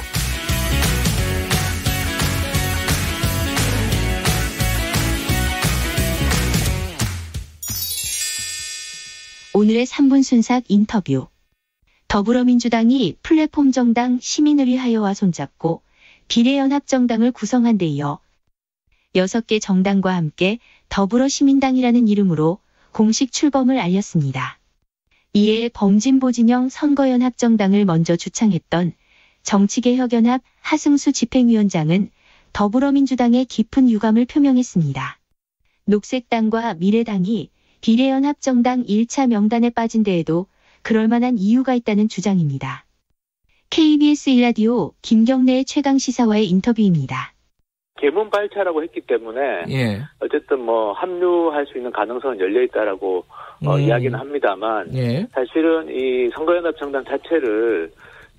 오늘의 3분 순삭 인터뷰. 더불어민주당이 플랫폼 정당 시민을회하여와 손잡고 비례연합정당을 구성한 데 이어 6개 정당과 함께 더불어시민당이라는 이름으로 공식 출범을 알렸습니다. 이에 범진보 진영 선거연합정당을 먼저 주창했던 정치개혁연합 하승수 집행위원장은 더불어민주당에 깊은 유감을 표명했습니다. 녹색당과 미래당이 비례연합정당 1차 명단에 빠진 데에도 그럴만한 이유가 있다는 주장입니다. KBS 1라디오 김경래의 최강 시사와의 인터뷰입니다. 개문 발차라고 했기 때문에 예. 어쨌든 뭐 합류할 수 있는 가능성은 열려 있다라고 어, 음. 어, 이야기는 합니다만 예. 사실은 이 선거연합 정당 자체를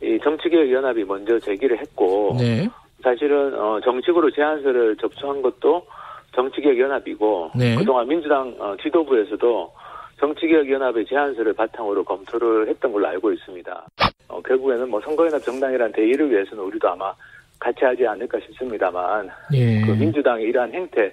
이 정치개혁 연합이 먼저 제기를 했고 네. 사실은 어, 정식으로 제안서를 접수한 것도 정치개혁 연합이고 네. 그동안 민주당 어, 지도부에서도 정치개혁 연합의 제안서를 바탕으로 검토를 했던 걸로 알고 있습니다. 어 결국에는 뭐 선거연합 정당이라는 대의를 위해서는 우리도 아마 같이 하지 않을까 싶습니다만 예. 그 민주당의 이러한 행태에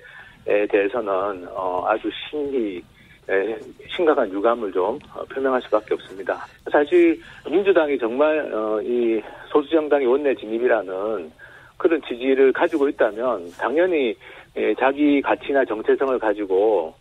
대해서는 어, 아주 심히 에, 심각한 유감을 좀 어, 표명할 수밖에 없습니다. 사실 민주당이 정말 어, 이 소수 정당의 원내 진입이라는 그런 지지를 가지고 있다면 당연히 에, 자기 가치나 정체성을 가지고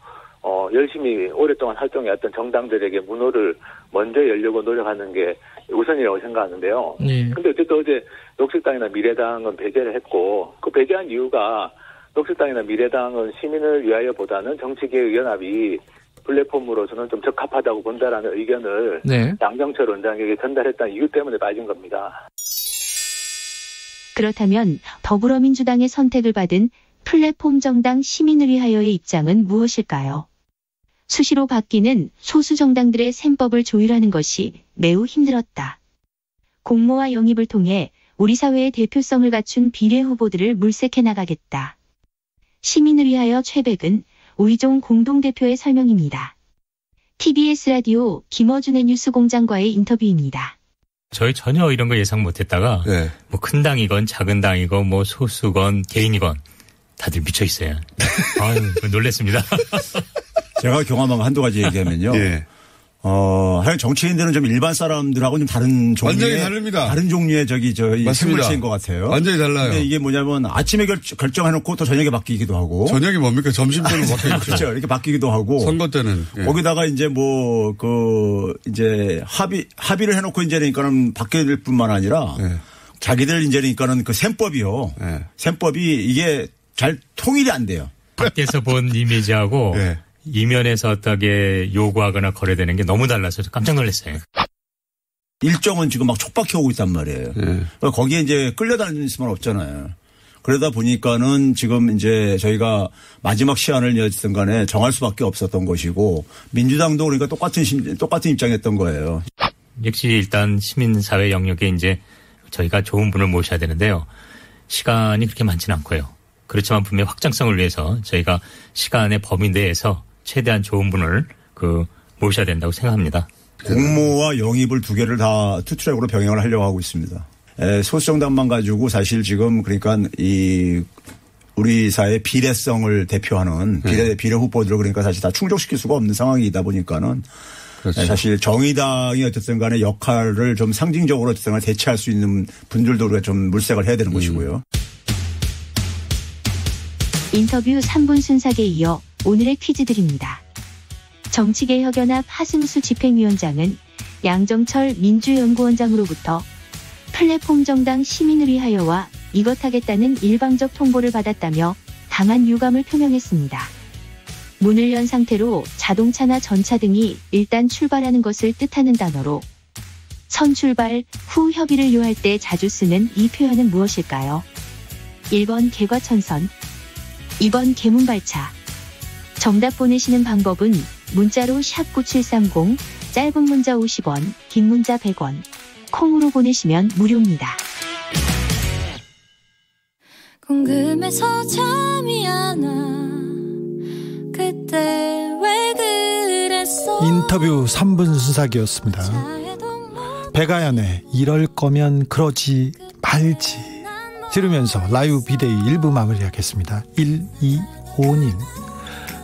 어, 열심히 오랫동안 활동해왔던 정당들에게 문호를 먼저 열려고 노력하는 게 우선이라고 생각하는데요. 네. 근데 어쨌든 어제 녹색당이나 미래당은 배제를 했고, 그 배제한 이유가 녹색당이나 미래당은 시민을 위하여보다는 정치계의 연합이 플랫폼으로서는 좀 적합하다고 본다라는 의견을 네. 양정철 원장에게 전달했다는 이유 때문에 빠진 겁니다. 그렇다면 더불어민주당의 선택을 받은 플랫폼 정당 시민을 위하여의 입장은 무엇일까요? 수시로 바뀌는 소수 정당들의 셈법을 조율하는 것이 매우 힘들었다. 공모와 영입을 통해 우리 사회의 대표성을 갖춘 비례 후보들을 물색해 나가겠다. 시민을 위하여 최백은 우희종 공동대표의 설명입니다. TBS 라디오 김어준의 뉴스공장과의 인터뷰입니다. 저희 전혀 이런 거 예상 못했다가 네. 뭐큰 당이건 작은 당이건 뭐 소수건 개인이건 다들 미쳐 있어요. 아유 놀랬습니다. 제가 경험한 거 한두 가지 얘기하면요. 예. 어, 하여 간 정치인들은 좀 일반 사람들하고 좀 다른 종류의 완전히 다릅니다. 다른 종류의 저기 저희 물체인것 같아요. 완전히 달라요. 근데 이게 뭐냐면 아침에 결, 결정해놓고 또 저녁에 바뀌기도 하고. 저녁이 뭡니까? 점심 때는 바뀌죠. 그렇죠. 이렇게 바뀌기도 하고. 선거 때는 예. 거기다가 이제 뭐 그 이제 합의 합의를 해놓고 이제 그러니까는 바뀌어야될 뿐만 아니라 예. 자기들 이제 그러니까는 그 셈법이요. 예. 셈법이 이게 잘 통일이 안 돼요. 밖에서 본 이미지하고. 네. 이면에서 어떻게 요구하거나 거래되는 게 너무 달라서 깜짝 놀랐어요. 일정은 지금 막 촉박해 오고 있단 말이에요. 네. 거기에 이제 끌려다니는 수만 없잖아요. 그러다 보니까는 지금 이제 저희가 마지막 시한을 여지든 간에 정할 수밖에 없었던 것이고 민주당도 그러니까 똑같은 심, 똑같은 입장이었던 거예요. 역시 일단 시민사회 영역에 이제 저희가 좋은 분을 모셔야 되는데요. 시간이 그렇게 많지는 않고요. 그렇지만 분명히 확장성을 위해서 저희가 시간의 범위 내에서 최대한 좋은 분을 그 모셔야 된다고 생각합니다. 공모와 영입을 두 개를 다 투트랙으로 병행을 하려고 하고 있습니다. 소수정당만 가지고 사실 지금 그러니까 이 우리 사회 비례성을 대표하는 네. 비례 비례 후보들을 그러니까 사실 다 충족시킬 수가 없는 상황이다 보니까는 그렇죠. 사실 정의당이 어쨌든 간에 역할을 좀 상징적으로 어쨌든 간에 대체할 수 있는 분들도 우리가 좀 물색을 해야 되는 음. 것이고요. 인터뷰 3분 순삭에 이어 오늘의 퀴즈 드립니다. 정치개혁연합 하승수 집행위원장은 양정철 민주연구원장으로부터 플랫폼 정당 시민을위하여와 이것 하겠다는 일방적 통보를 받았다며 강한 유감을 표명했습니다. 문을 연 상태로 자동차나 전차 등이 일단 출발하는 것을 뜻하는 단어로 선 출발 후 협의를 요할 때 자주 쓰는 이 표현은 무엇일까요? 1번 개과천선 2번 개문발차 정답 보내시는 방법은 문자로 샵9730, 짧은 문자 50원, 긴 문자 100원, 콩으로 보내시면 무료입니다. 궁금해서 잠이 안 와. 그때 왜 그랬어? 인터뷰 3분 순삭이었습니다. 뭐 백아연의 이럴 거면 그러지 말지 들으면서 라이브 비데이 1부 마무리하겠습니다. 125님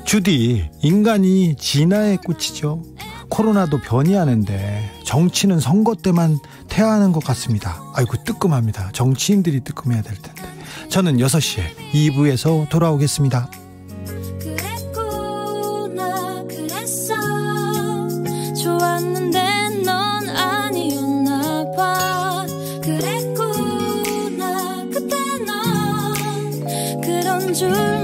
주디, 인간이 진화의 꽃이죠. 코로나도 변이하는데 정치는 선거 때만 태하는 것 같습니다. 아이고 뜨끔합니다. 정치인들이 뜨끔해야 될 텐데. 저는 6시에 2부에서 돌아오겠습니다. 줄